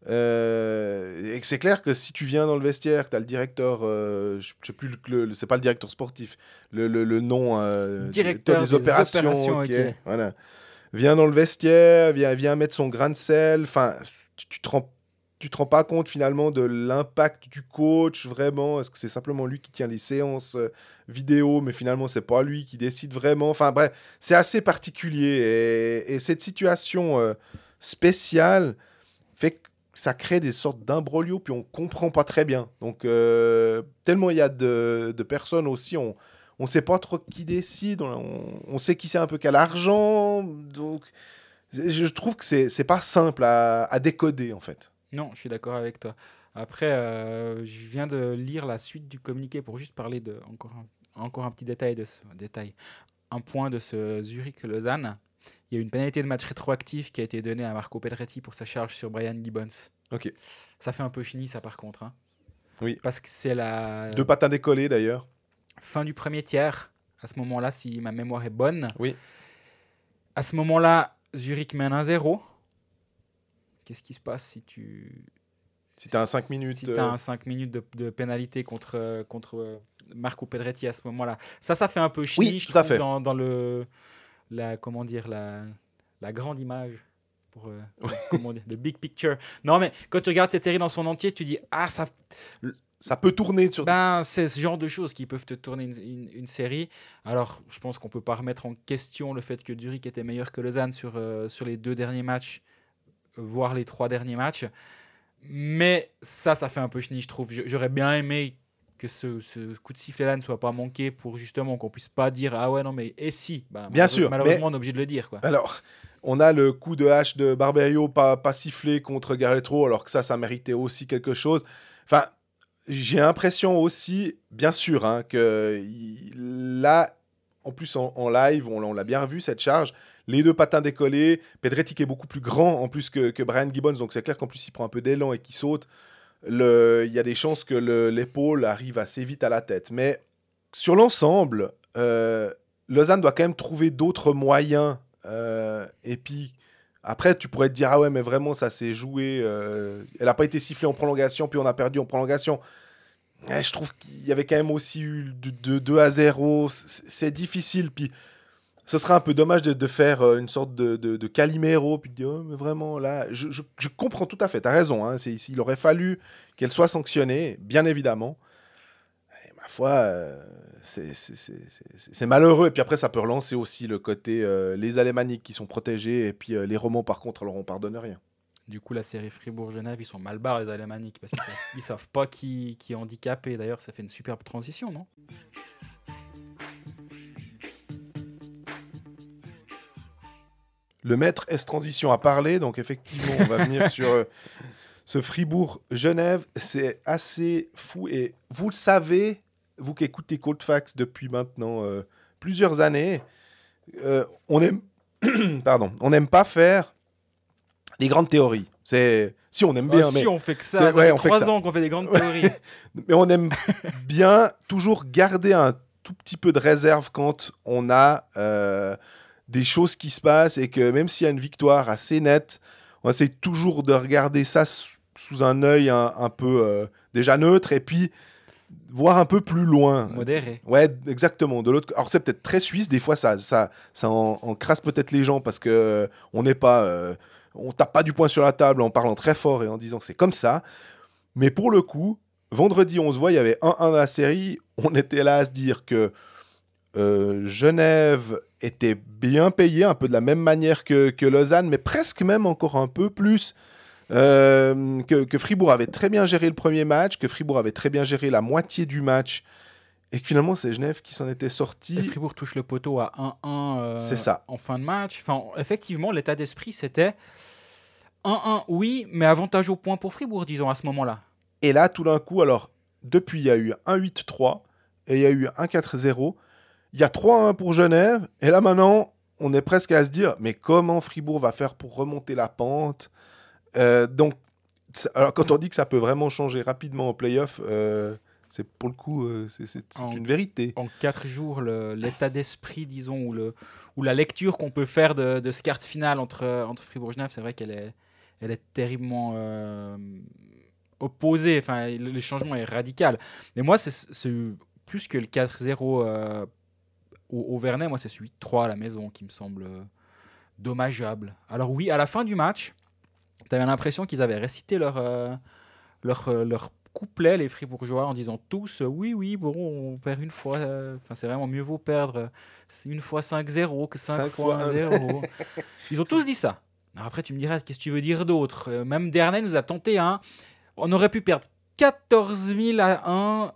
et et c'est clair que si tu viens dans le vestiaire, tu as le directeur, je sais plus, le, le c'est pas le directeur sportif, le, le, le nom. directeur des, opérations. opérations Voilà viens dans le vestiaire, viens, viens mettre son grain de sel. Enfin, tu, tu te rends tu te pas compte finalement de l'impact du coach vraiment Est-ce que c'est simplement lui qui tient les séances euh, vidéo, mais finalement c'est pas lui qui décide vraiment Enfin bref, c'est assez particulier et, cette situation euh, spéciale fait que ça crée des sortes d'imbroglio. puis on comprend pas très bien. Donc euh, tellement il y a de, de, personnes aussi, on, on sait pas trop qui décide, on, sait qui c'est un peu qu'à l'argent, donc je trouve que c'est pas simple à, décoder en fait. Non, je suis d'accord avec toi. Après, euh, je viens de lire la suite du communiqué pour juste parler de encore encore un petit détail de ce détail, un point de ce Zurich-Lausanne. Il y a une pénalité de match rétroactif qui a été donnée à Marco Pedretti pour sa charge sur Brian Gibbons. Ok. Ça fait un peu chini, ça par contre. Hein. Oui. Parce que c'est la. Deux patins décollés d'ailleurs fin du premier tiers, à ce moment-là, si ma mémoire est bonne. Oui. À ce moment-là, Zurich mène 1-0. Qu'est-ce qui se passe si tu. Si tu as un 5 minutes. Si tu as 5 minutes de, pénalité contre, euh, contre euh, Marco Pedretti à ce moment-là. Ça, ça fait un peu chiche Dans, le. La, comment dire la, la grande image pour euh, big picture. Non, mais quand tu regardes cette série dans son entier, tu dis ah ça. Ça peut tourner sur. Ben, c'est ce genre de choses qui peuvent te tourner une, série. Alors, je pense qu'on peut pas remettre en question le fait que Zurich était meilleur que Lausanne sur euh, sur les deux derniers matchs, euh, voire les trois derniers matchs. Mais ça, ça fait un peu chenille, je trouve. J'aurais bien aimé que ce, coup de sifflet-là ne soit pas manqué pour justement qu'on puisse pas dire ah ouais non mais et si ben, bien sûr malheureusement on est obligé de le dire quoi alors on a le coup de hache de Barberio pas, pas sifflé contre Garretro, alors que ça, ça méritait aussi quelque chose. Enfin, j'ai l'impression aussi, bien sûr, hein, que là, en plus en, live, on, l'a bien vu cette charge, les deux patins décollés, Pedretti qui est beaucoup plus grand en plus que, Brian Gibbons, donc c'est clair qu'en plus il prend un peu d'élan et qu'il saute. Il y a des chances que l'épaule arrive assez vite à la tête. Mais sur l'ensemble, euh, Lausanne doit quand même trouver d'autres moyens euh, et puis, après, tu pourrais te dire, ah ouais, mais vraiment, ça s'est joué. Euh, elle n'a pas été sifflée en prolongation, puis on a perdu en prolongation. Eh, je trouve qu'il y avait quand même aussi eu de, 2 à 0. C'est difficile. Puis, ce serait un peu dommage de, faire euh, une sorte de, de, calimero, puis de dire, oh, mais vraiment, là, je, comprends tout à fait, t'as raison. Hein, c'est, il aurait fallu qu'elle soit sanctionnée, bien évidemment. Eh, ma foi c'est malheureux. Et puis après, ça peut relancer aussi le côté euh, les alémaniques qui sont protégés, et puis euh, les romans, par contre, alors on pardonne rien. Du coup, la série Fribourg-Genève, ils sont mal barrés, les alémaniques, parce qu'ils savent pas qui, qui est handicapé. D'ailleurs, ça fait une superbe transition, non Le maître S-Transition a parlé, donc effectivement, on va venir sur euh, ce Fribourg-Genève. C'est assez fou, et vous le savez, vous qui écoutez Coldfax depuis maintenant euh, plusieurs années, euh, on aime, pardon, on n'aime pas faire des grandes théories. C'est si on aime bien, ah, mais si on fait que ça, ça fait trois ans qu'on fait des grandes théories. mais on aime bien toujours garder un tout petit peu de réserve quand on a euh, des choses qui se passent et que même s'il y a une victoire assez nette, on essaie toujours de regarder ça sous un œil un, peu déjà neutre et puis voir un peu plus loin. Modéré. Ouais, exactement. De l'autre, alors c'est peut-être très suisse. Des fois, ça, ça, ça en, peut-être les gens parce que euh, on n'est pas, euh, on tape pas du poing sur la table en parlant très fort et en disant que c'est comme ça. Mais pour le coup, vendredi, on se voit. Il y avait un 1 dans la série. On était là à se dire que euh, Genève était bien payé, un peu de la même manière que, que Lausanne, mais presque même encore un peu plus. Euh, que, Fribourg avait très bien géré le premier match, que Fribourg avait très bien géré la moitié du match, et que finalement c'est Genève qui s'en était sorti. Fribourg touche le poteau à 1-1 euh, C'est ça. en fin de match. Enfin, effectivement, l'état d'esprit c'était 1-1, oui, mais avantage au point pour Fribourg, disons, à ce moment-là. Et là, tout d'un coup, alors, depuis, il y a eu 1-8-3, et il y a eu 1-4-0. Il y a 3-1 pour Genève, et là maintenant, on est presque à se dire, mais comment Fribourg va faire pour remonter la pente euh, donc, alors quand on dit que ça peut vraiment changer rapidement en playoff, euh, c'est pour le coup, euh, c'est une vérité. En quatre jours, l'état d'esprit, disons, ou, le, ou la lecture qu'on peut faire de, ce quart final entre, entre Fribourg-Genève, c'est vrai qu'elle est, elle est terriblement opposée. Enfin, le, changement est radical. Mais moi, c'est plus que le 4-0 au, au Vernet, moi, c'est celui 3 à la maison qui me semble dommageable. Alors oui, à la fin du match, tu avais l'impression qu'ils avaient récité leur, euh, leur, euh, leur couplet, les fribourgeois, en disant tous euh, oui, oui, bon, on perd une fois. Enfin, c'est vraiment mieux vaut perdre une fois 5-0 que 5, 0 Ils ont tous dit ça. après, tu me dirais qu'est-ce que tu veux dire d'autre Même Dernay nous a tenté Hein, on aurait pu perdre 14 000 à 1.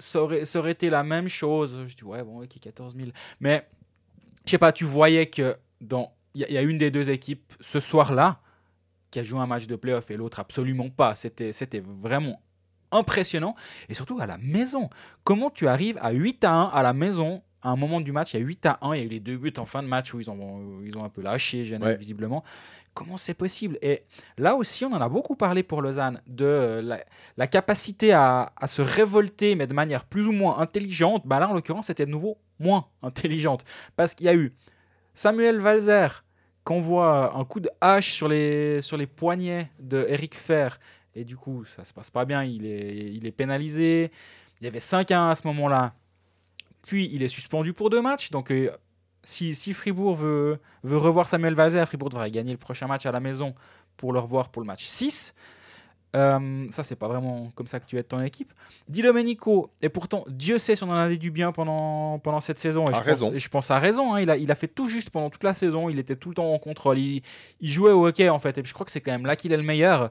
Ça aurait, été la même chose. Je dis, ouais, bon, ok, 14 000. Mais, je sais pas, tu voyais que dans. Il y a une des deux équipes ce soir-là qui a joué un match de playoff et l'autre absolument pas. C'était c'était vraiment impressionnant. Et surtout à la maison. Comment tu arrives à 8 à 1 à la maison à un moment du match, il y a 8 à 1, il y a eu les deux buts en fin de match où ils ont, ils ont un peu lâché, Genève visiblement. Comment c'est possible Et là aussi, on en a beaucoup parlé pour Lausanne, de la, capacité à, se révolter, mais de manière plus ou moins intelligente. Bah là, en l'occurrence, c'était de nouveau moins intelligente. Parce qu'il y a eu Samuel Valzer voit un coup de hache sur les, sur les poignets de Eric Fer. Et du coup, ça se passe pas bien, il est, il est pénalisé. Il y avait 5-1 à ce moment-là. Puis il est suspendu pour deux matchs. Donc euh, si, Fribourg veut, veut revoir Samuel Vazé, Fribourg devrait gagner le prochain match à la maison pour le revoir pour le match 6. Euh, ça, c'est pas vraiment comme ça que tu aides ton équipe. Di Domenico, et pourtant, Dieu sait si on en a dit du bien pendant, pendant cette saison. Et je raison. Pense, et je pense à raison. Hein. il, a, il a fait tout juste pendant toute la saison. Il était tout le temps en contrôle. Il, jouait au hockey, en fait. Et je crois que c'est quand même là qu'il est le meilleur.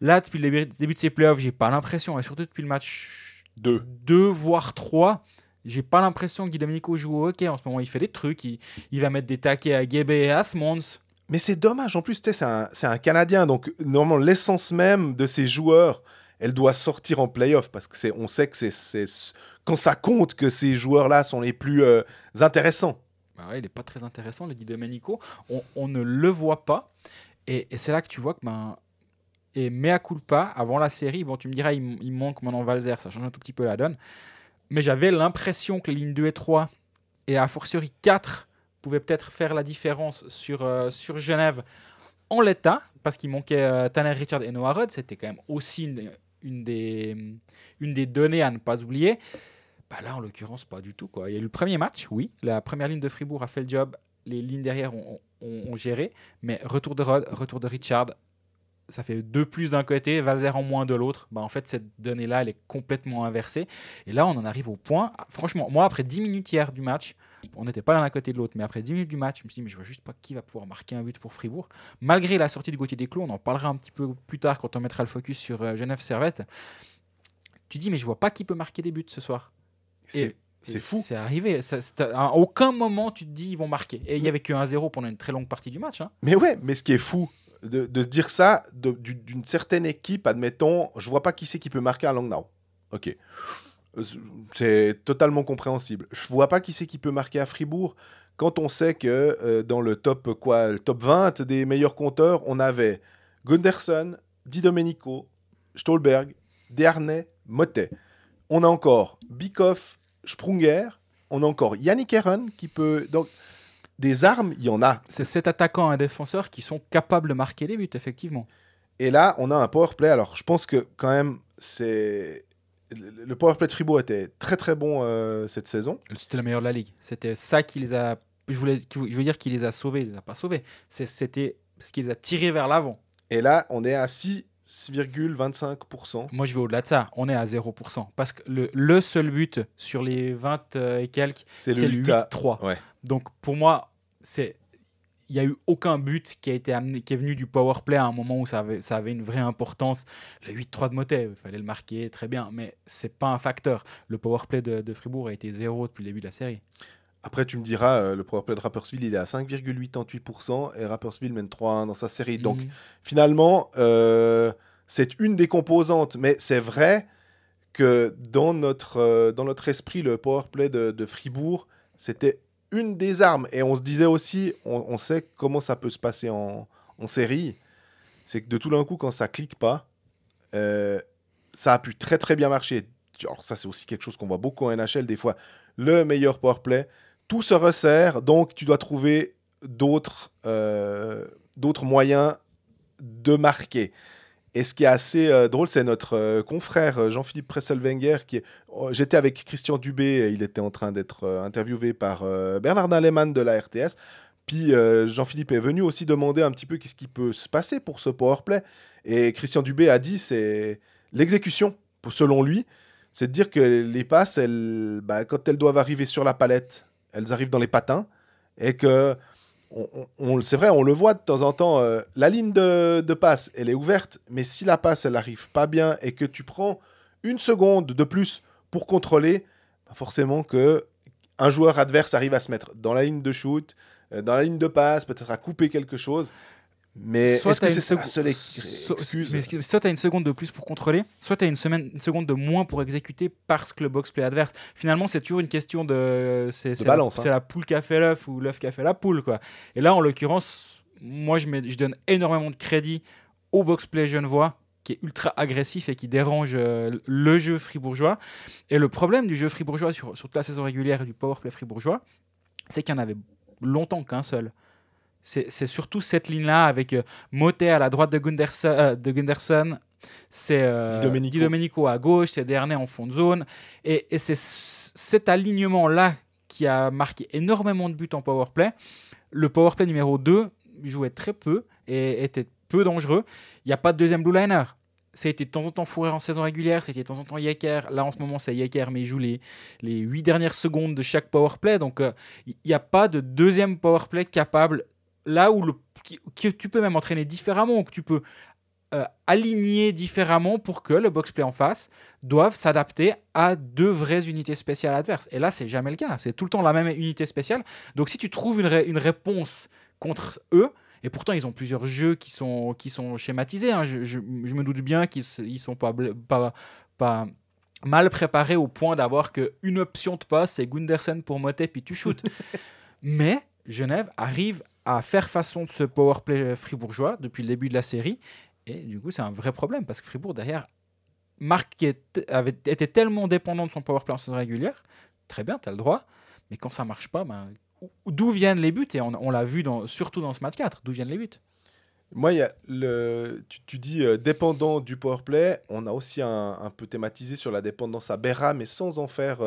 Là, depuis le début, de ses playoffs, j'ai pas l'impression, et surtout depuis le match 2, 2 voire 3, j'ai pas l'impression que Guy Domenico joue au hockey en ce moment. Il fait des trucs, il, va mettre des taquets à Gebe et à mais c'est dommage. En plus, c'est un, Canadien. Donc, normalement, l'essence même de ces joueurs, elle doit sortir en playoff parce que on sait que c'est quand ça compte que ces joueurs-là sont les plus euh, intéressants. Bah il n'est pas très intéressant, le dit Domenico. On, on, ne le voit pas. Et, c'est là que tu vois que. Ben, et mea culpa, avant la série, bon, tu me diras, il, il manque maintenant Valzer, ça change un tout petit peu la donne. Mais j'avais l'impression que les lignes 2 et 3, et a fortiori 4, pouvait peut-être faire la différence sur, euh, sur Genève en l'état, parce qu'il manquait euh, Tanner Richard et Noah Rudd. C'était quand même aussi une, des, une des données à ne pas oublier. Bah là, en l'occurrence, pas du tout. Quoi. Il y a eu le premier match, oui. La première ligne de Fribourg a fait le job. Les lignes derrière ont, ont, géré. Mais retour de Rudd, retour de Richard, ça fait deux plus d'un côté, Valzer en moins de l'autre. Bah, en fait, cette donnée-là, elle est complètement inversée. Et là, on en arrive au point. Ah, franchement, moi, après 10 minutes hier du match, on n'était pas l'un à côté de l'autre, mais après 10 minutes du match, je me suis dit, mais je vois juste pas qui va pouvoir marquer un but pour Fribourg. Malgré la sortie de Gauthier Desclos, on en parlera un petit peu plus tard quand on mettra le focus sur euh, Genève Servette. Tu dis, mais je vois pas qui peut marquer des buts ce soir. C'est fou. C'est arrivé. à aucun moment, tu te dis, ils vont marquer. Et il y n'y avait que 1-0 pendant une très longue partie du match. Hein. Mais ouais, mais ce qui est fou, de, se dire ça d'une certaine équipe, admettons, je vois pas qui c'est qui peut marquer à Langnau. Ok. Euh, c'est totalement compréhensible. Je vois pas qui c'est qui peut marquer à Fribourg quand on sait que euh, dans le top, quoi, le top 20 des meilleurs compteurs, on avait Gunderson, Di Domenico, Stolberg, Dernay, Mottet. On a encore Bikoff, Sprunger, on a encore Yannick Heron qui peut. Donc, des armes, il y en a. C'est cet attaquant et défenseur qui sont capables de marquer les buts, effectivement. Et là, on a un power play. Alors, je pense que quand même, c'est le powerplay de Fribourg était très très bon euh, cette saison. C'était la meilleure de la ligue. C'était ça qui les a. Je voulais, veux dire qu'il les a sauvés. Il les a pas sauvés. C'était ce qu'ils les a tirés vers l'avant. Et là, on est à 6,25%. Moi, je vais au-delà de ça. On est à 0%. Parce que le, seul but sur les 20 euh, et quelques, c'est le, 8-3. Donc pour moi, c'est il n'y a eu aucun but qui a été amené, qui est venu du power play à un moment où ça avait, une vraie importance. Le 8-3 de Motet, il fallait le marquer, très bien, mais c'est pas un facteur. Le power play de, Fribourg a été zéro depuis le début de la série. Après, tu me diras, euh, le powerplay de Rappersville, il est à 5,88% et Rappersville mène 3-1 dans sa série. Donc, mhm. finalement, euh, c'est une des composantes. Mais c'est vrai que dans notre, euh, dans notre esprit, le powerplay de, de Fribourg, c'était une des armes. Et on se disait aussi, on, sait comment ça peut se passer en, série, c'est que de tout d'un coup, quand ça clique pas, euh, ça a pu très très bien marcher. ça, c'est aussi quelque chose qu'on voit beaucoup en NHL des fois. Le meilleur power play, tout se resserre, donc tu dois trouver d'autres euh, d'autres moyens de marquer. Et ce qui est assez euh, drôle, c'est notre euh, confrère euh, Jean-Philippe Presselwenger, qui est... Oh, j'étais avec Christian Dubé, il était en train d'être interviewé par Bernard Lehmann de la RTS. Puis Jean-Philippe est venu aussi demander un petit peu qu'est-ce qui peut se passer pour ce powerplay. Et Christian Dubé a dit, c'est l'exécution, selon lui, c'est de dire que les passes, bah, quand elles doivent arriver sur la palette, elles arrivent dans les patins, et que on, c'est vrai, on le voit de temps en temps. Euh, la ligne de, passe, elle est ouverte, mais si la passe, elle n'arrive pas bien et que tu prends une seconde de plus pour contrôler, bah, forcément que un joueur adverse arrive à se mettre dans la ligne de shoot, euh, dans la ligne de passe, peut-être à couper quelque chose. Mais soit est tu as une seconde de plus pour contrôler, soit tu as une, semaine, une seconde de moins pour exécuter parce que le box play adverse. Finalement, c'est toujours une question de. C'est, hein. c'est La, poule qui a fait l'œuf ou l'œuf qui a fait la poule. Quoi. Et là, en l'occurrence, moi, je, je donne énormément de crédit au box play genevois qui est ultra agressif et qui dérange euh, le jeu fribourgeois. Et le problème du jeu fribourgeois sur, toute la saison régulière et du powerplay fribourgeois, c'est qu'il n'y en avait longtemps qu'un seul. C'est surtout cette ligne-là avec euh, Moté à la droite de Gunderson, euh, de Gunderson c'est euh, Di, Domenico. à gauche, c'est Dernay en fond de zone. Et, c'est cet alignement-là qui a marqué énormément de buts en powerplay. Le powerplay numéro 2 jouait très peu et était peu dangereux. Il n'y a pas de deuxième blue liner. Ça a été de temps en temps fourré en saison régulière, c'était de temps en temps Yaker. Là, en ce moment, c'est Yaker, mais il joue les, les 8 dernières secondes de chaque powerplay. Donc, il n'y a pas de deuxième powerplay capable là où le, tu peux même entraîner différemment, ou que tu peux euh, aligner différemment pour que le box-play en face doive s'adapter à deux vraies unités spéciales adverses. Et là, c'est jamais le cas. C'est tout le temps la même unité spéciale. Donc si tu trouves une, une réponse contre eux, et pourtant, ils ont plusieurs jeux qui sont, qui sont schématisés. Hein, je, me doute bien qu'ils ne sont pas, pas, pas mal préparés au point d'avoir qu'une option de passe, c'est Gundersen pour Motte, puis tu shootes. Mais Genève arrive à faire façon de ce powerplay euh, fribourgeois depuis le début de la série. Et du coup, c'est un vrai problème parce que Fribourg, derrière, Marc qui était avait été tellement dépendant de son powerplay en saison régulière, très bien, tu as le droit, mais quand ça marche pas, ben, d'où viennent les buts Et on, l'a vu dans, surtout dans ce match 4, d'où viennent les buts moi, y a le, tu, dis euh, dépendant du powerplay. On a aussi un, peu thématisé sur la dépendance à Berra, mais sans en faire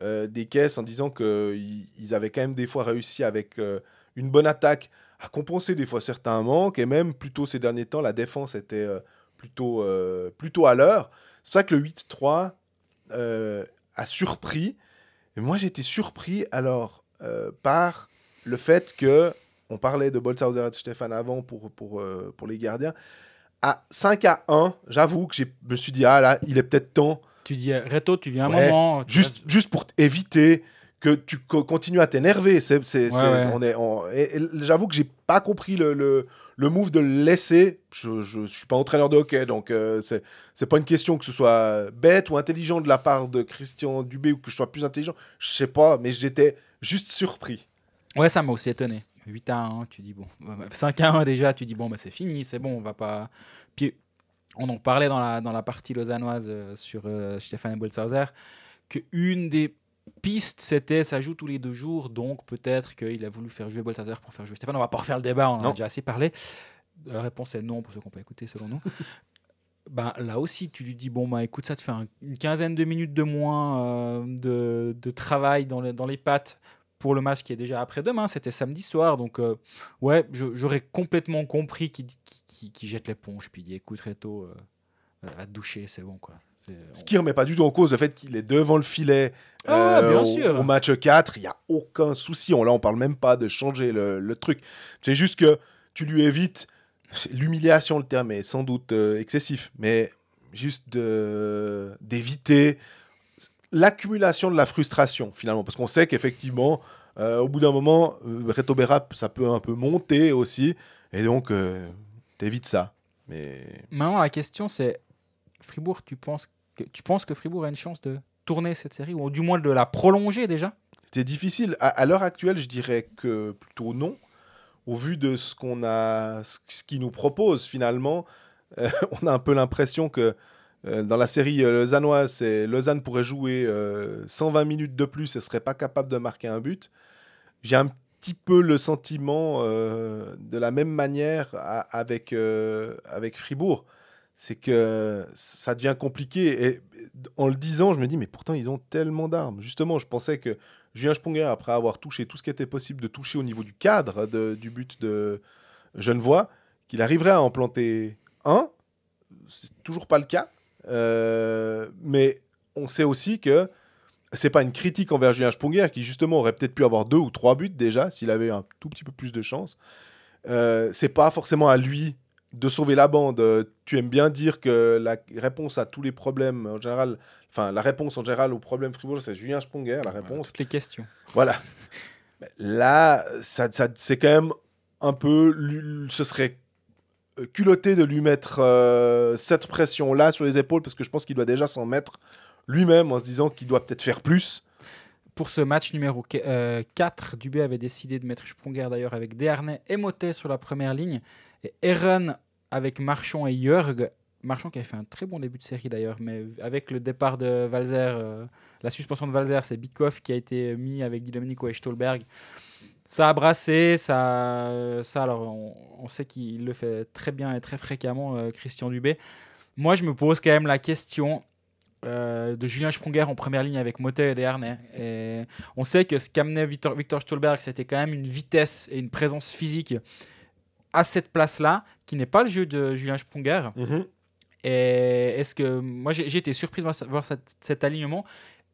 euh, des caisses, en disant qu'ils avaient quand même des fois réussi avec une bonne attaque a compensé des fois certains manques, et même plutôt ces derniers temps, la défense était euh, plutôt, euh, plutôt à l'heure. C'est pour ça que le 8-3 euh, a surpris. moi, j'étais surpris alors par le fait que on parlait de Bolshauser et de Stéphane avant pour, pour, pour les gardiens. À 5 à 1, j'avoue que je me suis dit, ah là, il est peut-être temps. Tu dis, Reto, tu viens un moment. Juste, juste pour éviter que tu continues à t'énerver. C'est, c'est, On est, j'avoue que j'ai pas compris le, le, move de le laisser. Je, je, suis pas entraîneur de hockey, donc ce euh, c'est, c'est pas une question que ce soit bête ou intelligent de la part de Christian Dubé ou que je sois plus intelligent. Je sais pas, mais j'étais juste surpris. Ouais, ça m'a aussi étonné. 8 à 1, tu dis bon. 5 à 1 déjà, tu dis bon, bah, c'est fini, c'est bon, on va pas. Puis on en parlait dans la, dans la partie lausannoise euh, sur euh, Stéphane Bolsauser, que une des piste, c'était ça joue tous les deux jours, donc peut-être qu'il a voulu faire jouer Balthazar pour faire jouer Stéphane. On va pas refaire le débat, on en a déjà assez parlé. La réponse est non pour ceux qu'on peut écouter, selon nous. ben, là aussi, tu lui dis bon, bah, écoute, ça te fait une quinzaine de minutes de moins euh, de, travail dans, dans les pattes pour le match qui est déjà après-demain, c'était samedi soir. Donc, euh, ouais, j'aurais complètement compris qu'il qu jette l'éponge, puis il dit écoute, très tôt euh, va te doucher, c'est bon, quoi. Ce qui ne remet pas du tout en cause le fait qu'il est devant le filet ah, euh, au, match 4. Il n'y a aucun souci. On, là, on parle même pas de changer le, truc. C'est juste que tu lui évites l'humiliation, le terme est sans doute euh, excessif, mais juste d'éviter l'accumulation de la frustration, finalement. Parce qu'on sait qu'effectivement, euh, au bout d'un moment, Reto Berra ça peut un peu monter aussi. Et donc, t'évites ça. Mais... Maintenant, la question, c'est Fribourg, tu penses, que, tu penses que Fribourg a une chance de tourner cette série, ou du moins de la prolonger déjà C'est difficile. À, l'heure actuelle, je dirais que plutôt non, au vu de ce qu'on a, ce qui nous propose finalement. Euh, on a un peu l'impression que euh, dans la série euh, lausannoise, Lausanne pourrait jouer 120 minutes de plus et serait pas capable de marquer un but. J'ai un petit peu le sentiment de la même manière avec, avec Fribourg c'est que ça devient compliqué. Et en le disant, je me dis, mais pourtant, ils ont tellement d'armes. Justement, je pensais que Julien Sponger, après avoir touché tout ce qui était possible de toucher au niveau du cadre du but de Genevois, qu'il arriverait à en planter un. C'est toujours pas le cas. Euh, mais on sait aussi que c'est pas une critique envers Julien Sponger, qui justement aurait peut-être pu avoir deux ou trois buts déjà s'il avait un tout petit peu plus de chance. Euh, c'est pas forcément à lui de sauver la bande, euh, tu aimes bien dire que la réponse à tous les problèmes en général, enfin la réponse en général aux problèmes fribourg, c'est Julien Sponger, la réponse. Toutes les questions. Voilà. Là, c'est quand même un peu, ce serait euh, culotté de lui mettre euh, cette pression-là sur les épaules, parce que je pense qu'il doit déjà s'en mettre lui-même en se disant qu'il doit peut-être faire plus pour ce match numéro 4, Dubé avait décidé de mettre Sponger d'ailleurs avec Desharnais et Motet sur la première ligne et Eren avec Marchand et Jörg. Marchand qui a fait un très bon début de série d'ailleurs, mais avec le départ de Valzer, euh, la suspension de Valzer, c'est Bikoff qui a été mis avec Di et Stolberg. Ça a brassé, ça, ça alors on, sait qu'il le fait très bien et très fréquemment, euh, Christian Dubé. Moi, je me pose quand même la question, euh, de Julien Sprunger en première ligne avec Motel et Desharnais. Et on sait que ce qu'amenait Victor, Victor Stolberg, c'était quand même une vitesse et une présence physique à cette place-là, qui n'est pas le jeu de Julien Sprunger. Mhm. Et est-ce que moi j'ai été surpris de voir cet alignement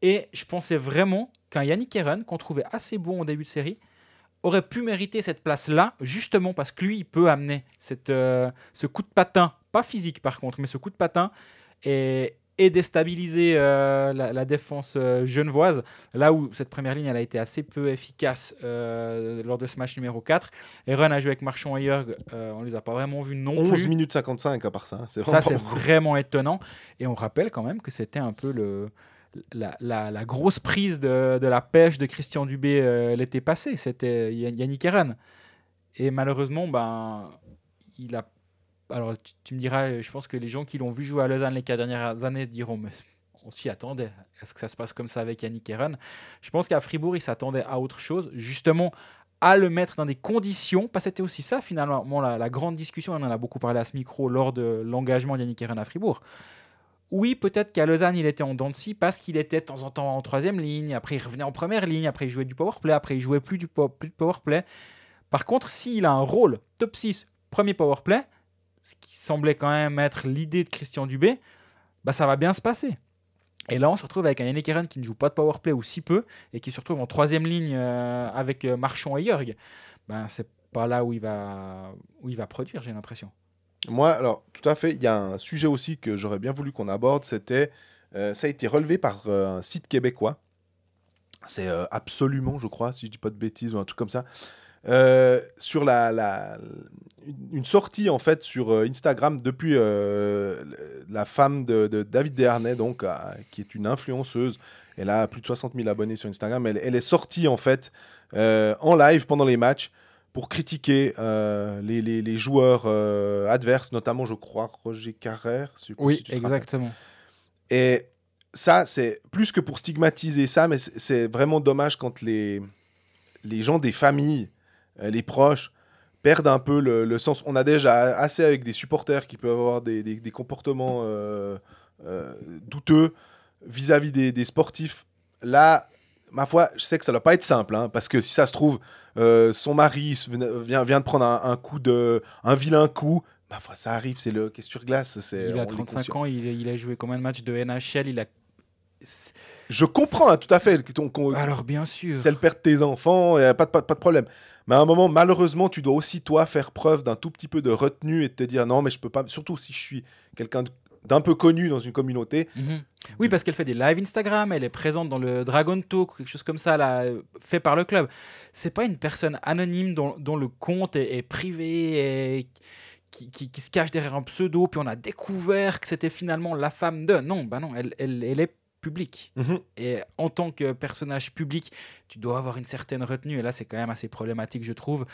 et je pensais vraiment qu'un Yannick Heron, qu'on trouvait assez bon au début de série aurait pu mériter cette place-là justement parce que lui il peut amener cette, euh, ce coup de patin, pas physique par contre, mais ce coup de patin et, et déstabiliser euh, la, défense euh, genevoise, là où cette première ligne elle a été assez peu efficace euh, lors de ce match numéro 4. Run a joué avec Marchand et Jörg, on les a pas vraiment vus non plus. 11 minutes 55 à part ça, hein, c'est Ça c'est vraiment étonnant, et on rappelle quand même que c'était un peu le... La, grosse prise de, de, la pêche de Christian Dubé l'été passé, c'était Yannick Eren. Et malheureusement, ben, il a alors tu, me diras, euh, je pense que les gens qui l'ont vu jouer à Lausanne les quatre dernières années diront, mais on s'y attendait est ce que ça se passe comme ça avec Yannick Heron ?» Je pense qu'à Fribourg, il s'attendait à autre chose, justement à le mettre dans des conditions, parce que c'était aussi ça finalement la, grande discussion, on en a beaucoup parlé à ce micro lors de l'engagement de Yannick à Fribourg. Oui, peut-être qu'à Lausanne, il était en Dancy parce qu'il était de temps en temps en troisième ligne, après il revenait en première ligne, après il jouait du powerplay, après il jouait plus, du plus de powerplay. Par contre, s'il a un rôle top 6, premier powerplay, ce qui semblait quand même être l'idée de Christian Dubé, bah ça va bien se passer. Et là, on se retrouve avec un Yannick qui ne joue pas de powerplay ou si peu, et qui se retrouve en troisième ligne euh, avec euh, Marchand et Jörg. Ben, c'est pas là où il va, où il va produire, j'ai l'impression. Moi, alors, tout à fait. Il y a un sujet aussi que j'aurais bien voulu qu'on aborde. C'était, euh, ça a été relevé par un site québécois. C'est absolument, je crois, si je dis pas de bêtises ou un truc comme ça. Euh, sur la, une sortie en fait sur euh, Instagram depuis euh, la femme de, David Desharnais, donc qui est une influenceuse. Elle a plus de 60 000 abonnés sur Instagram. Elle, est sortie en fait en live pendant les matchs pour critiquer les, joueurs adverses, notamment, je crois, Roger Carrère. oui, exactement. Et ça, c'est plus que pour stigmatiser ça, mais c'est vraiment dommage quand les, les gens des familles euh, les proches perdent un peu le, sens. On a déjà assez avec des supporters qui peuvent avoir des, comportements euh, euh, douteux vis-à-vis des, sportifs. Là, ma foi, je sais que ça ne doit pas être simple, hein, parce que si ça se trouve, son mari vient, vient de prendre un, coup de, un vilain coup. Ma foi, ça arrive, c'est le question sur glace. C'est, il a 35 ans, il, a joué combien de matchs de NHL Il a je comprends hein, tout à fait. ton, Alors bien sûr. C'est le père tes enfants, il n'y a pas, pas de problème. Mais à un moment, malheureusement, tu dois aussi, toi, faire preuve d'un tout petit peu de retenue et te dire non, mais je peux pas. Surtout si je suis quelqu'un d'un peu connu dans une communauté. Mhm. Oui, parce qu'elle fait des lives Instagram, elle est présente dans le Dragon Talk, quelque chose comme ça, là, fait par le club. C'est pas une personne anonyme dont, le compte est, privé et qui, qui, qui, se cache derrière un pseudo, puis on a découvert que c'était finalement la femme de. Non, bah non, elle, elle, elle est public. Mhm. Et en tant que personnage public, tu dois avoir une certaine retenue. Et là, c'est quand même assez problématique, je trouve.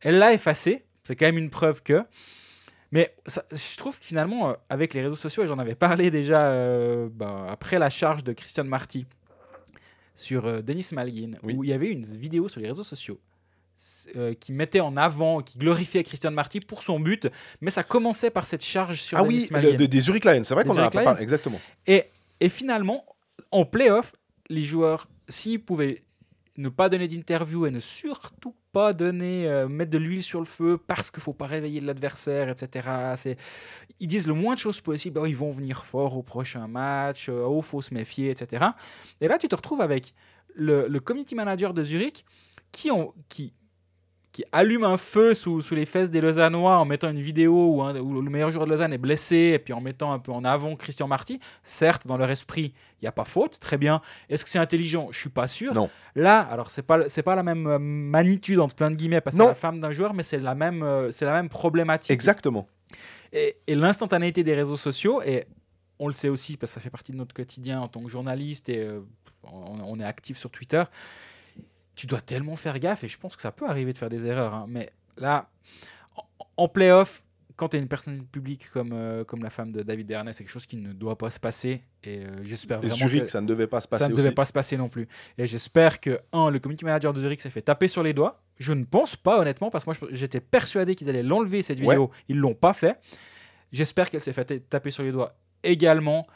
Elle l'a effacé. C'est quand même une preuve que. Mais je trouve que finalement, euh, avec les réseaux sociaux, et j'en avais parlé déjà euh, ben, après la charge de Christian Marty sur euh, Denis Malgin, où il y avait une vidéo sur les réseaux sociaux qui mettait en avant, qui glorifiait Christian Marty pour son but, mais ça commençait par cette charge sur Denis oui, Ah oui, des Zurich c'est vrai qu'on en a parlé, exactement. Et, et finalement, en playoff, les joueurs, s'ils pouvaient ne pas donner d'interview et ne surtout pas donner, euh, mettre de l'huile sur le feu parce qu'il faut pas réveiller l'adversaire, etc. Ils disent le moins de choses possible, oh, ils vont venir fort au prochain match, euh, oh, faut se méfier, etc. Et là, tu te retrouves avec le, le community manager de Zurich qui, ont, qui qui allume un feu sous, sous les fesses des Lausannois en mettant une vidéo hein, où, le meilleur joueur de Lausanne est blessé et puis en mettant un peu en avant Christian Marty. Certes, dans leur esprit, il n'y a pas faute, très bien. Est-ce que c'est intelligent Je suis pas sûr. Non. Là, alors c'est pas c'est pas la même euh, magnitude entre plein de guillemets parce que la femme d'un joueur, mais c'est la même euh, c'est la même problématique. Exactement. Et, l'instantanéité des réseaux sociaux et on le sait aussi parce que ça fait partie de notre quotidien en tant que journaliste et euh, on est actif sur Twitter tu dois tellement faire gaffe, et je pense que ça peut arriver de faire des erreurs, hein, mais là, en, play playoff, quand tu es une personne publique comme, euh, comme la femme de David Dernay, c'est quelque chose qui ne doit pas se passer. Et euh, j'espère vraiment. que ça ne devait pas se passer. Ça ne devait pas se passer non plus. Et j'espère que, un, le community manager de Zurich s'est fait taper sur les doigts. Je ne pense pas, honnêtement, parce que moi, j'étais persuadé qu'ils allaient l'enlever, cette vidéo. Ils Ils l'ont pas fait. J'espère qu'elle s'est fait taper sur les doigts également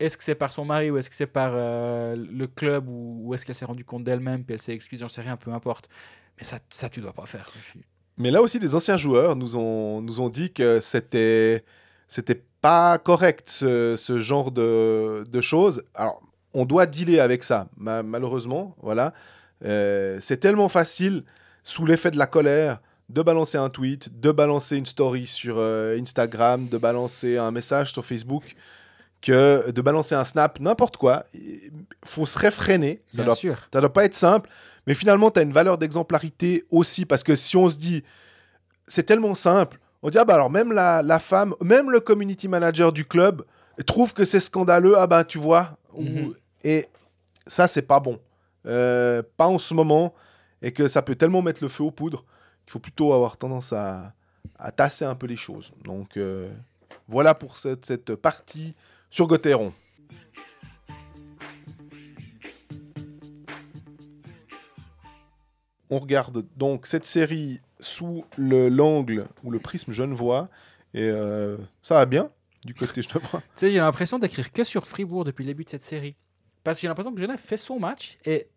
est-ce que c'est par son mari ou est-ce que c'est par euh, le club ou, est-ce qu'elle s'est rendue compte d'elle-même puis elle s'est excusée, j'en sais rien, peu importe. Mais ça, ça tu dois pas faire. Mais là aussi, des anciens joueurs nous ont, nous ont dit que c'était, c'était pas correct ce, genre de, choses. Alors, on doit dealer avec ça, malheureusement. Voilà. Euh, c'est tellement facile, sous l'effet de la colère, de balancer un tweet, de balancer une story sur euh, Instagram, de balancer un message sur Facebook que de balancer un snap, n'importe quoi. Il faut se réfréner. Ça doit, pas être simple. Mais finalement, tu as une valeur d'exemplarité aussi, parce que si on se dit, c'est tellement simple, on dit, ah bah alors même la, femme, même le community manager du club trouve que c'est scandaleux, ah bah tu vois. Mhm. Et ça, c'est pas bon. Euh, pas en ce moment, et que ça peut tellement mettre le feu aux poudres qu'il faut plutôt avoir tendance à, tasser un peu les choses. Donc euh, voilà pour cette, cette partie sur Gothéron. On regarde donc cette série sous l'angle ou le prisme genevois et euh, ça va bien du côté je te prends. Tu sais, j'ai l'impression d'écrire que sur Fribourg depuis le début de cette série. Parce que j'ai l'impression que Genève fait son match et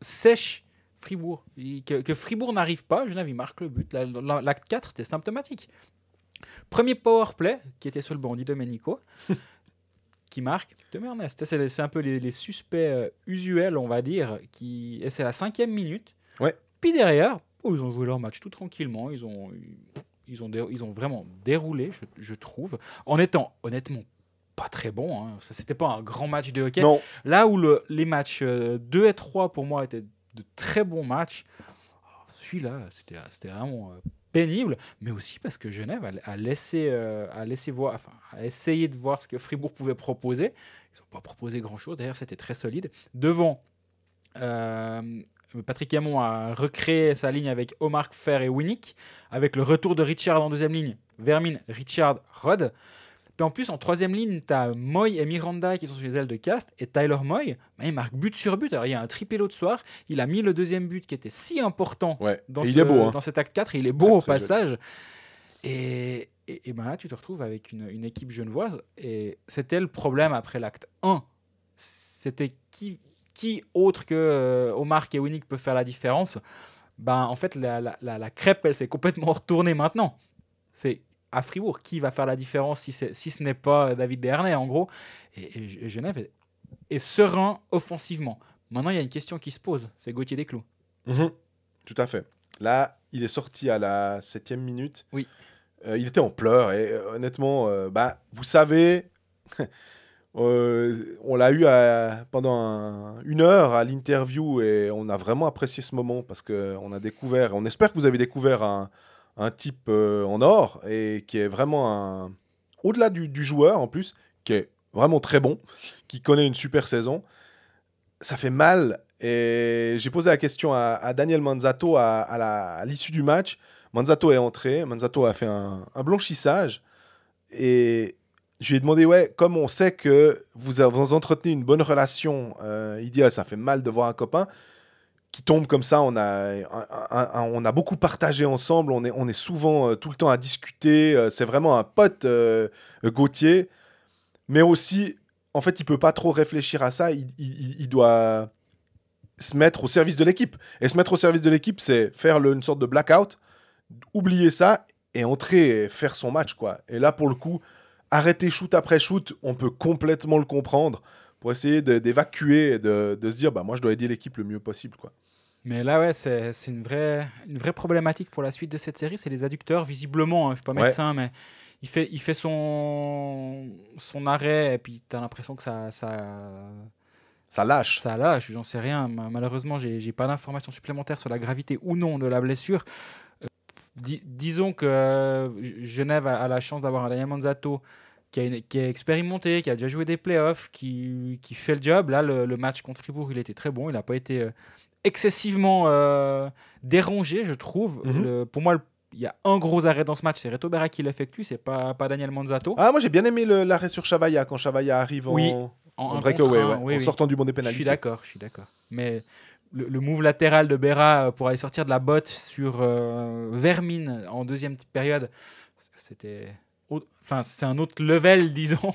sèche Fribourg. Que, Fribourg n'arrive pas, Genève il marque le but. L'acte 4 était symptomatique. Premier power play qui était sur le bandit Domenico, qui marque de Ernest. C'est un peu les, suspects euh, usuels, on va dire, qui... et c'est la cinquième minute. Ouais. Puis derrière, oh, ils ont joué leur match tout tranquillement, ils ont, ils ont, ils ont vraiment déroulé, je, trouve, en étant honnêtement pas très bon. Hein. ce n'était pas un grand match de hockey. Là où les matchs 2 euh, et 3 pour moi étaient de très bons matchs, oh, celui-là, c'était vraiment euh, pénible, mais aussi parce que Genève euh, a, laissé, voir, enfin, a essayé de voir ce que Fribourg pouvait proposer. Ils n'ont pas proposé grand-chose. D'ailleurs, c'était très solide. Devant, euh, Patrick Hamon a recréé sa ligne avec Omar Fer et Winnick, avec le retour de Richard en deuxième ligne, Vermin, Richard, Rod. Puis en plus, en troisième ligne, tu as Moy et Miranda qui sont sur les ailes de cast. Et Tyler Moy, bah, il marque but sur but. Alors il y a un triplé l'autre soir. Il a mis le deuxième but qui était si important dans, ce, hein. dans, cet acte 4. il est, beau au passage. Et, et, ben là, tu te retrouves avec une, une équipe genevoise. Et c'était le problème après l'acte 1. C'était qui, qui autre que euh, Omar et Winnick peut faire la différence ben, En fait, la, la, la crêpe, elle s'est complètement retournée maintenant. C'est à Fribourg. Qui va faire la différence si, ce n'est pas euh, David Dernay, en gros et, Genève est, serein offensivement. Maintenant, il y a une question qui se pose c'est Gauthier Desclous. Mhm. Tout à fait. Là, il est sorti à la septième minute. Oui. Euh, il était en pleurs et euh, honnêtement, bah, vous savez, on l'a eu pendant une heure à l'interview et on a vraiment apprécié ce moment parce qu'on a découvert, on espère que vous avez découvert un, un type euh, en or et qui est vraiment un. Au-delà du, joueur en plus, qui est vraiment très bon, qui connaît une super saison, ça fait mal. Et j'ai posé la question à, Daniel Manzato à, à l'issue du match. Manzato est entré, Manzato a fait un, blanchissage et je lui ai demandé ouais, comme on sait que vous, avez, entretenez une bonne relation, euh, il dit ah, ça fait mal de voir un copain qui tombe comme ça. On a, on a beaucoup partagé ensemble. On est, on est souvent euh, tout le temps à discuter. Euh, c'est vraiment un pote, euh, Gauthier. Mais aussi, en fait, il peut pas trop réfléchir à ça. Il, doit se mettre au service de l'équipe. Et se mettre au service de l'équipe, c'est faire une sorte de blackout, oublier ça et entrer et faire son match. quoi. Et là, pour le coup, arrêter shoot après shoot, on peut complètement le comprendre pour essayer d'évacuer et de, de, se dire bah moi je dois aider l'équipe le mieux possible quoi. Mais là, ouais, c'est une vraie, une vraie problématique pour la suite de cette série, c'est les adducteurs, visiblement. Hein. je ne suis pas médecin, mais il fait, il fait son, son arrêt, et puis tu as l'impression que ça, ça... Ça lâche. Ça lâche, j'en sais rien. Malheureusement, j'ai pas d'informations supplémentaires sur la gravité ou non de la blessure. Euh, disons que euh, Genève a, la chance d'avoir un Daniel Manzato qui, a qui est expérimenté, qui a déjà joué des playoffs, qui, qui fait le job. Là, le, match contre Fribourg, il était très bon. Il n'a pas été... Euh, excessivement euh, dérangé, je trouve. Mhm. pour moi, il y a un gros arrêt dans ce match, c'est Reto Berra qui l'effectue, c'est pas, pas Daniel Manzato. Ah, moi j'ai bien aimé l'arrêt sur Chavaya quand Chavaya arrive en, en, breakaway, en sortant du bon des pénalités. Je suis d'accord, je suis d'accord. Mais le, move latéral de Berra euh, pour aller sortir de la botte sur euh, Vermin, Vermine en deuxième période, c'était enfin c'est un autre level disons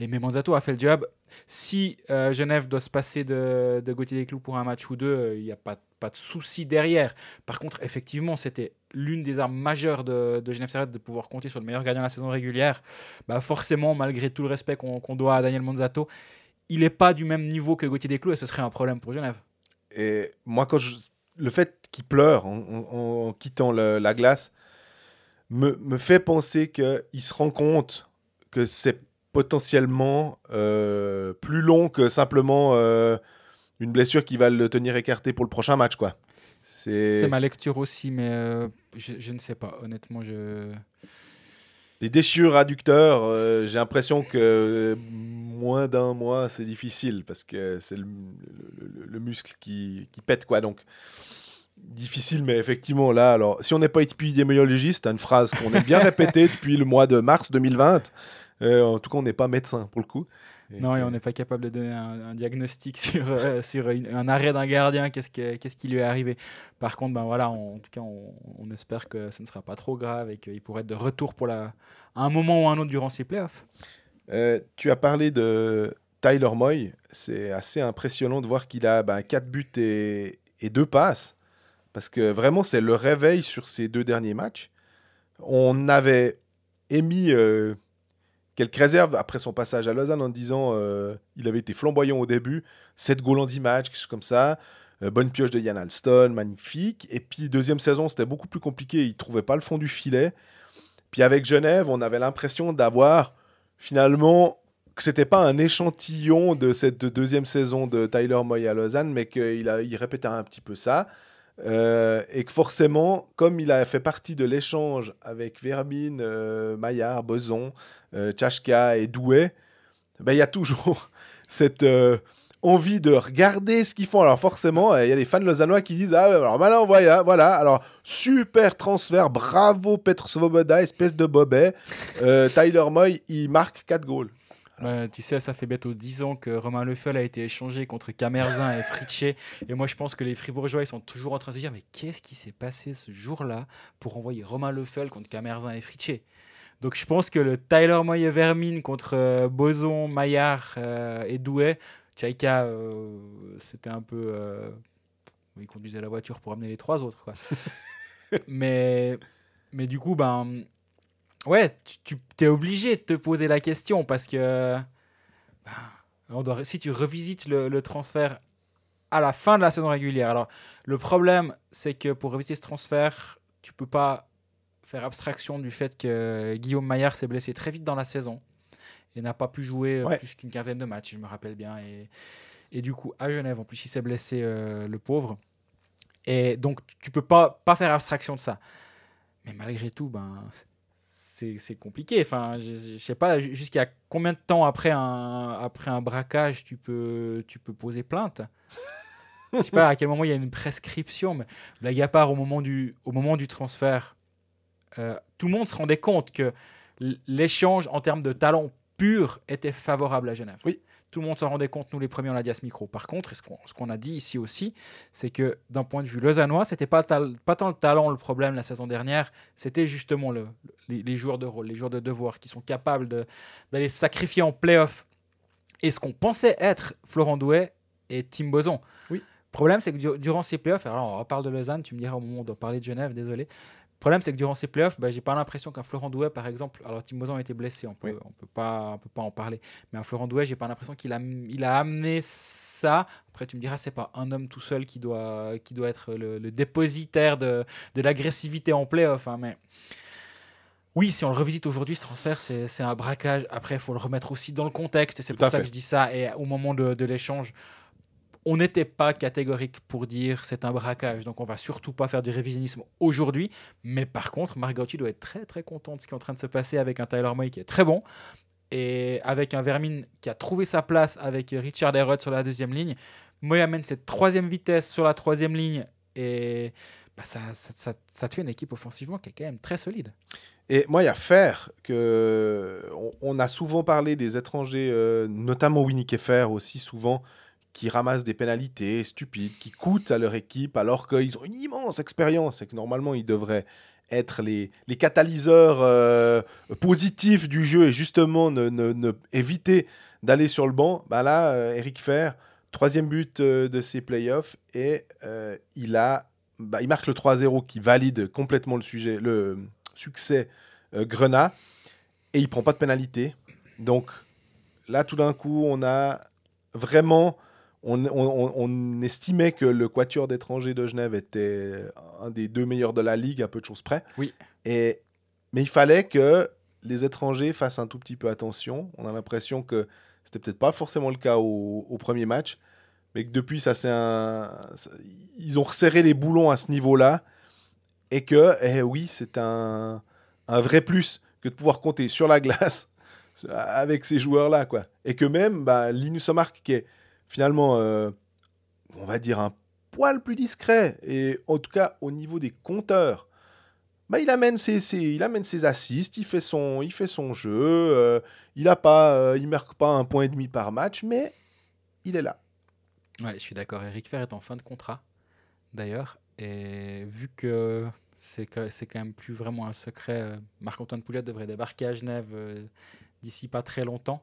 et mais Manzato a fait le job si euh, Genève doit se passer de, de Gauthier clous pour un match ou deux euh, il n'y a pas, pas de souci derrière par contre effectivement c'était l'une des armes majeures de, Genève Servette de pouvoir compter sur le meilleur gardien de la saison régulière bah forcément malgré tout le respect qu'on doit à Daniel Monzato il n'est pas du même niveau que Gauthier Desclous et ce serait un problème pour Genève et moi quand je... le fait qu'il pleure en, quittant la glace me, fait penser qu'il se rend compte que c'est potentiellement euh, plus long que simplement euh, une blessure qui va le tenir écarté pour le prochain match. quoi. C'est ma lecture aussi, mais euh, je, ne sais pas. Honnêtement, je... Les déchirures adducteurs, j'ai l'impression que moins d'un mois, c'est difficile parce que c'est le, muscle qui, qui, pète. quoi. Donc, difficile, mais effectivement, là, alors, si on n'est pas épidémiologiste, une phrase qu'on est bien répétée depuis le mois de mars 2020. Euh, en tout cas, on n'est pas médecin pour le coup. non, et on n'est pas capable de donner un, diagnostic sur, euh, sur un arrêt d'un gardien, qu'est-ce, qu'est-ce qui lui est arrivé. Par contre, ben voilà, on, en tout cas, on, espère que ce ne sera pas trop grave et qu'il pourrait être de retour pour la, à un moment ou un autre durant ces playoffs. Euh, tu as parlé de Tyler Moy. C'est assez impressionnant de voir qu'il a 4 ben, buts et, et 2 passes. Parce que vraiment, c'est le réveil sur ces deux derniers matchs. On avait émis euh, quelques réserves après son passage à Lausanne en disant euh, il avait été flamboyant au début, 7 goals en 10 matchs, quelque chose comme ça. Euh, bonne pioche de Yann Alston, magnifique. Et puis, deuxième saison, c'était beaucoup plus compliqué. Il ne trouvait pas le fond du filet. Puis, avec Genève, on avait l'impression d'avoir finalement que c'était pas un échantillon de cette deuxième saison de Tyler Moy à Lausanne, mais qu'il il répétait un petit peu ça. Euh, et que forcément, comme il a fait partie de l'échange avec Vermin, euh, Maillard, Boson, euh, Tchachka et Douai, ben, il y a toujours cette envie de regarder ce qu'ils font. Alors forcément, il y a les fans lausannois qui disent Ah, alors ben on voilà, voilà. Alors, super transfert, bravo Petr Svoboda, espèce de bobet. Tyler Moy, il marque 4 goals. Euh, tu sais, ça fait bientôt 10 ans que Romain Lefel a été échangé contre Camerzin et Fritché. Et moi, je pense que les Fribourgeois, ils sont toujours en train de se dire mais qu'est-ce qui s'est passé ce jour-là pour envoyer Romain Lefel contre Camerzin et Fritché donc je pense que le Tyler Moyer Vermine contre euh, Boson, Maillard euh, et Douet Tchaïka, c'était un peu. il conduisait la voiture pour amener les trois autres. Quoi. mais, mais du coup, ben Ouais, tu, tu es obligé de te poser la question parce que euh, on doit, si tu revisites le, transfert à la fin de la saison régulière, alors le problème c'est que pour revisiter ce transfert, tu peux pas faire abstraction du fait que Guillaume Maillard s'est blessé très vite dans la saison et n'a pas pu jouer euh, plus qu'une quinzaine de matchs, je me rappelle bien. Et, du coup, à Genève, en plus, il s'est blessé euh, le pauvre. Et donc, tu peux pas, pas faire abstraction de ça. Mais malgré tout, ben, c'est compliqué. Enfin, je, ne sais pas jusqu'à combien de temps après un, après un braquage tu peux, tu peux poser plainte. je sais pas à quel moment il y a une prescription, mais blague à part, au moment du, au moment du transfert, euh, tout le monde se rendait compte que l'échange en termes de talent pur était favorable à Genève. Oui. Tout le monde s'en rendait compte, nous les premiers, on l'a dit à ce micro. Par contre, ce qu'on a dit ici aussi, c'est que d'un point de vue lausannois, c'était pas, pas tant le talent le problème la saison dernière, c'était justement le, les, joueurs de rôle, les joueurs de devoir qui sont capables d'aller sacrifier en playoff. Et ce qu'on pensait être Florent Douet et Tim Boson. Oui. Le problème, c'est que durant ces playoffs, alors on parle de Lausanne, tu me diras au moment où on parler de Genève, désolé, le problème, c'est que durant ces playoffs, je bah, j'ai pas l'impression qu'un Florent douet par exemple, alors Timozan a été blessé, on peut, on peut pas, on peut pas en parler, mais un Florent douet j'ai pas l'impression qu'il a, il a amené ça. Après, tu me diras, c'est pas un homme tout seul qui doit, qui doit être le, dépositaire de, de l'agressivité en playoff, hein, mais. Oui, si on le revisite aujourd'hui, ce transfert, c'est un braquage. Après, il faut le remettre aussi dans le contexte. Et c'est pour ça que je dis ça. Et au moment de, de l'échange, on n'était pas catégorique pour dire c'est un braquage, donc on va surtout pas faire du révisionnisme aujourd'hui. Mais par contre, margotti doit être très très contente de ce qui est en train de se passer avec un Tyler Moy qui est très bon et avec un Vermin qui a trouvé sa place avec Richard Herod sur la deuxième ligne. Moy amène cette troisième vitesse sur la troisième ligne et bah, ça, ça, fait une équipe offensivement qui est quand même très solide. Et moi, à faire, a que on, a souvent parlé des étrangers, euh, notamment Winnie Keffer aussi souvent, qui ramassent des pénalités stupides, qui coûtent à leur équipe alors qu'ils ont une immense expérience et que normalement ils devraient être les, les catalyseurs euh, positifs du jeu et justement ne, ne, éviter d'aller sur le banc. Bah là, euh, Eric Fer, troisième but euh, de ses playoffs et il a bah, il marque le 3-0 qui valide complètement le sujet, le succès Grenat et il prend pas de pénalité. Donc là, tout d'un coup, on a vraiment on, estimait que le quatuor d'étrangers de Genève était un des deux meilleurs de la ligue, à peu de choses près. Oui. Et, mais il fallait que les étrangers fassent un tout petit peu attention. On a l'impression que c'était peut-être pas forcément le cas au, premier match, mais que depuis, ça c'est un. ils ont resserré les boulons à ce niveau-là. Et que, eh oui, c'est un, vrai plus que de pouvoir compter sur la glace avec ces joueurs-là. quoi. Et que même bah, Linus qui est finalement, euh, on va dire un poil plus discret, et en tout cas au niveau des compteurs, bah, il amène ses, il amène ses assists, il fait son, il fait son jeu, euh, il a pas, euh, il marque pas un point et demi par match, mais il est là. Ouais, je suis d'accord. Eric Fer est en fin de contrat, d'ailleurs, et vu que c'est c'est quand même plus vraiment un secret, Marc-Antoine Pouliot devrait débarquer à Genève d'ici pas très longtemps.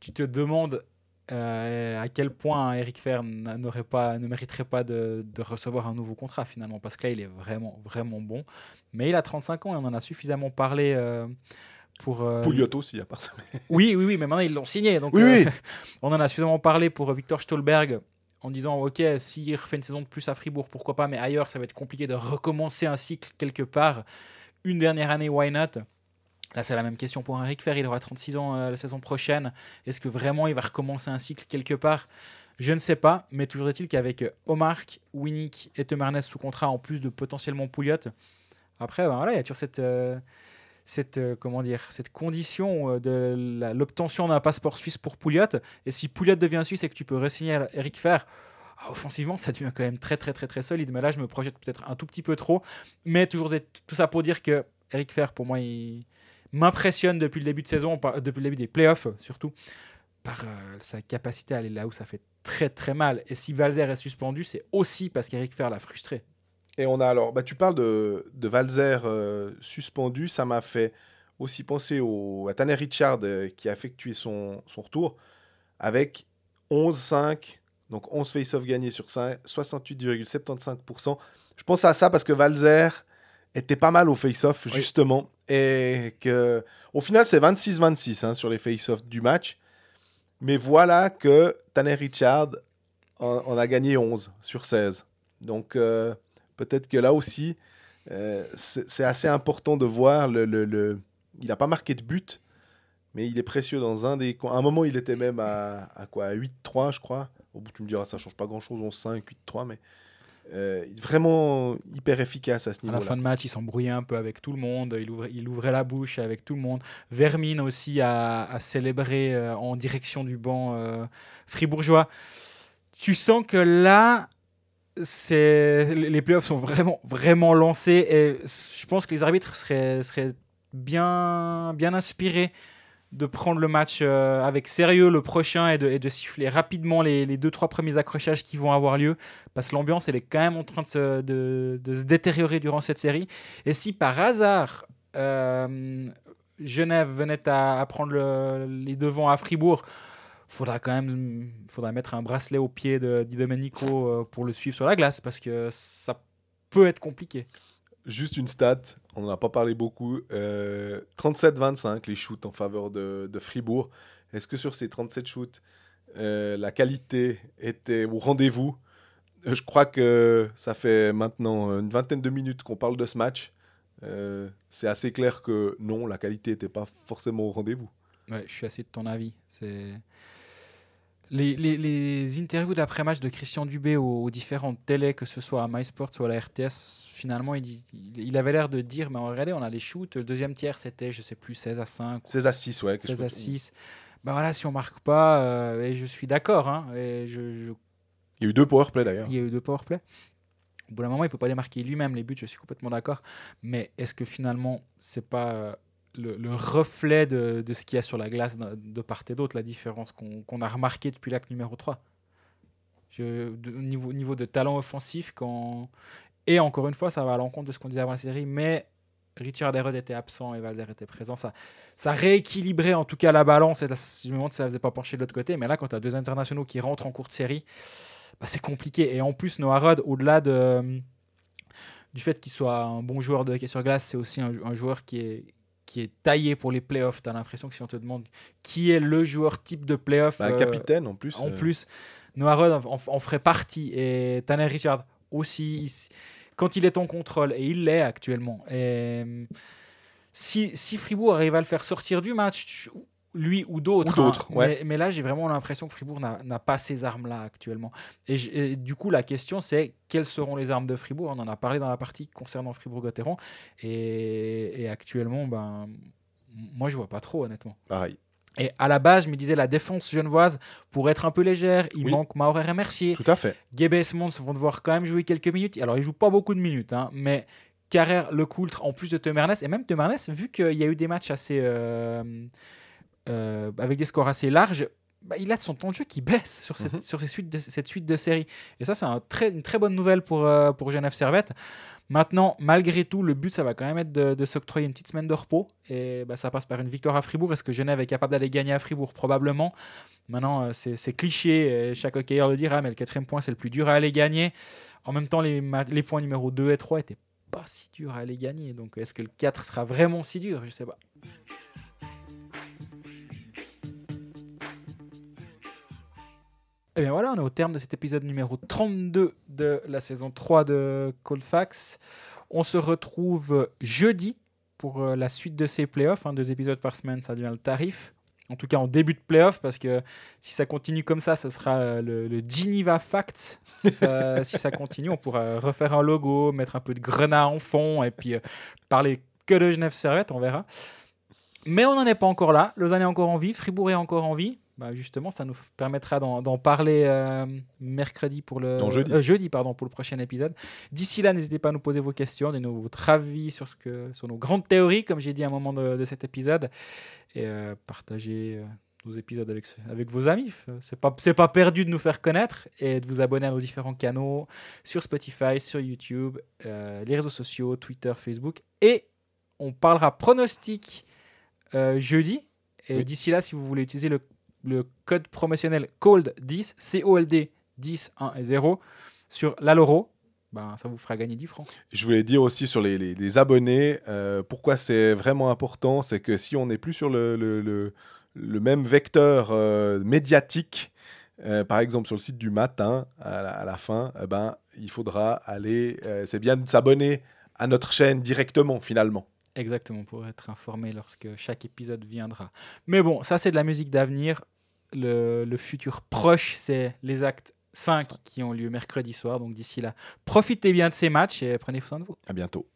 tu te demandes euh, à quel point Eric Fern n'aurait pas, ne mériterait pas de, recevoir un nouveau contrat finalement, parce que là, il est vraiment, vraiment bon. Mais il a 35 ans on en a suffisamment parlé. Euh, pour… Euh, pour, aussi, à part ça. oui, oui, oui, mais maintenant ils l'ont signé. Donc, on en a suffisamment parlé pour Victor Stolberg en disant Ok, s'il refait une saison de plus à Fribourg, pourquoi pas, mais ailleurs, ça va être compliqué de recommencer un cycle quelque part. Une dernière année, why not Là, c'est la même question pour Eric Fer. Il aura 36 ans euh, la saison prochaine. Est-ce que vraiment il va recommencer un cycle quelque part Je ne sais pas. Mais toujours est-il qu'avec Omar, Winnick et Temernes sous contrat, en plus de potentiellement Pouliot, après, ben voilà, il y a toujours cette. Euh, cette, euh, comment dire, cette condition de l'obtention d'un passeport suisse pour Pouliot. Et si Pouliot devient suisse et que tu peux re-signer Eric Fer, ah, offensivement, ça devient quand même très, très, très, très solide. Mais là, je me projette peut-être un tout petit peu trop. Mais toujours tout ça pour dire que Eric Fer, pour moi, il, m'impressionne depuis le début de saison, euh, depuis le début des playoffs euh, surtout, par euh, sa capacité à aller là où ça fait très très mal. Et si Valzer est suspendu, c'est aussi parce qu'Eric Fer l'a frustré. Et on a alors, bah, tu parles de, de Valzer suspendu, ça m'a fait aussi penser au, à Tanner Richard qui a effectué son, son retour avec 11-5, donc 11 face-off gagnés sur 5, 68,75%. Je pense à ça parce que Valzer, était pas mal au face-off, justement. Et que, au final, c'est 26-26 hein, sur les face-offs du match. Mais voilà que Tanner Richard en, a gagné 11 sur 16. Donc, euh, peut-être que là aussi, euh, c'est assez important de voir. Le, Il n'a pas marqué de but, mais il est précieux dans un des. À un moment, il était même à, à quoi 8-3, je crois. Au bout, tu me diras, ça change pas grand-chose, 11-5, 8-3, mais euh, vraiment hyper efficace à ce niveau-là. À la fin de match, il s'embrouillait un peu avec tout le monde, il ouvrait, il ouvrait la bouche avec tout le monde. Vermine aussi a, célébré euh, en direction du banc euh, fribourgeois. Tu sens que là, les playoffs sont vraiment, vraiment lancés et je pense que les arbitres seraient, seraient bien, bien inspirés de prendre le match euh, avec sérieux le prochain et de, de siffler rapidement les, les, deux trois premiers accrochages qui vont avoir lieu parce que l'ambiance elle est quand même en train de se, de, détériorer durant cette série et si par hasard euh, Genève venait à, prendre les devants à Fribourg faudra quand même faudra mettre un bracelet au pied de Di euh, pour le suivre sur la glace parce que ça peut être compliqué juste une stat on n'en a pas parlé beaucoup. 37-25, euh, les shoots en faveur de, Fribourg. Est-ce que sur ces 37 shoots, euh, la qualité était au rendez-vous euh, Je crois que ça fait maintenant une vingtaine de minutes qu'on parle de ce match. c'est assez clair que non, la qualité n'était pas forcément au rendez-vous. je suis assez de ton avis. C'est les, interviews d'après-match de Christian Dubé aux, différentes télés, que ce soit à MySports ou à la RTS, finalement, il, il, avait l'air de dire Mais regardez, on a les shoots. Le deuxième tiers, c'était, je sais plus, 16 à 5. 16 à 6, ouais. 16 à 6. Ben voilà, si on marque pas, euh, et je suis d'accord. Hein, je, Il y a eu deux powerplays d'ailleurs. Il y a eu deux powerplays. Au bout d'un moment, il peut pas les marquer lui-même, les buts, je suis complètement d'accord. Mais est-ce que finalement, c'est pas euh, le, reflet de, de ce qu'il y a sur la glace de part et d'autre, la différence qu'on a remarqué depuis l'acte numéro 3. Je, niveau, niveau de talent offensif, quand... et encore une fois, ça va à l'encontre de ce qu'on disait avant la série, mais Richard Herod était absent et Valder était présent. Ça, ça rééquilibrait en tout cas la balance. Et je me demande si ça ne faisait pas pencher de l'autre côté. Mais là, quand tu as deux internationaux qui rentrent en cours de série, bah, c'est compliqué. Et en plus, Noah Rudd, au-delà de, du fait qu'il soit un bon joueur de hockey sur glace, c'est aussi un, joueur qui est, qui est taillé pour les playoffs. Tu as l'impression que si on te demande qui est le joueur type de playoff. le bah, euh, capitaine en plus. En euh. plus, Noah en, ferait partie. Et Tanner Richard aussi. quand il est en contrôle, et il l'est actuellement. Et hum, si, si Fribourg arrive à le faire sortir du match, lui ou d'autres. Hein. Mais, là, j'ai vraiment l'impression que Fribourg n'a pas ces armes-là actuellement. Et, du coup, la question, c'est quelles seront les armes de Fribourg On en a parlé dans la partie concernant Fribourg-Gotteron. Et, actuellement, ben, moi, je vois pas trop, honnêtement. Pareil. Et à la base, je me disais, la défense genevoise, pour être un peu légère, il manque Maurer et Mercier. Tout à fait. et Mons vont devoir quand même jouer quelques minutes. Alors, ils jouent pas beaucoup de minutes, hein, mais Carrère, Lecoultre, en plus de Temernes, et même Temernes, vu qu'il y a eu des matchs assez... Euh, euh, avec des scores assez larges, bah, il a son temps de jeu qui baisse sur cette, mhm. sur de, cette suite de séries. Et ça, c'est très, une très bonne nouvelle pour, euh, pour Genève Servette. Maintenant, malgré tout, le but, ça va quand même être de, s'octroyer une petite semaine de repos. Et bah, ça passe par une victoire à Fribourg. Est-ce que Genève est capable d'aller gagner à Fribourg Probablement. Maintenant, euh, c'est cliché. Euh, chaque hockeyeur le dira, mais le quatrième point, c'est le plus dur à aller gagner. En même temps, les, les points numéro 2 et 3 n'étaient pas si durs à aller gagner. Donc, est-ce que le 4 sera vraiment si dur Je sais pas. Et eh bien voilà, on est au terme de cet épisode numéro 32 de la saison 3 de Colfax. On se retrouve jeudi pour euh, la suite de ces playoffs. Hein, deux épisodes par semaine, ça devient le tarif. En tout cas, en début de playoff, parce que si ça continue comme ça, ça sera euh, le, Geneva Facts. Si ça, continue, on pourra refaire un logo, mettre un peu de grenat en fond et puis euh, parler que de Genève Servette, on verra. Mais on n'en est pas encore là. Lausanne est encore en vie, Fribourg est encore en vie. Bah, justement, ça nous permettra d'en parler euh, mercredi pour le euh, jeudi. pardon pour le prochain épisode. D'ici là, n'hésitez pas à nous poser vos questions, et votre avis sur ce que sur nos grandes théories, comme j'ai dit à un moment de, cet épisode, et euh, partager nos épisodes avec vos amis. C'est pas c'est pas perdu de nous faire connaître et de vous abonner à nos différents canaux sur Spotify, sur YouTube, les réseaux sociaux, Twitter, Facebook, et on parlera pronostic jeudi. Et d'ici là, si vous voulez utiliser le le code promotionnel COLD10, C-O-L-D 10, 1 et 0 sur l'Aloro. Ben, ça vous fera gagner 10 francs. Je voulais dire aussi sur les, abonnés, euh, pourquoi c'est vraiment important, c'est que si on n'est plus sur le, le, même vecteur euh, médiatique, euh, par exemple sur le site du matin, à la, fin, eh ben, il faudra aller, c'est bien de s'abonner à notre chaîne directement finalement. Exactement, pour être informé lorsque chaque épisode viendra. Mais bon, ça c'est de la musique d'avenir le, futur proche, c'est les actes 5 qui ont lieu mercredi soir. Donc d'ici là, profitez bien de ces matchs et prenez soin de vous. À bientôt.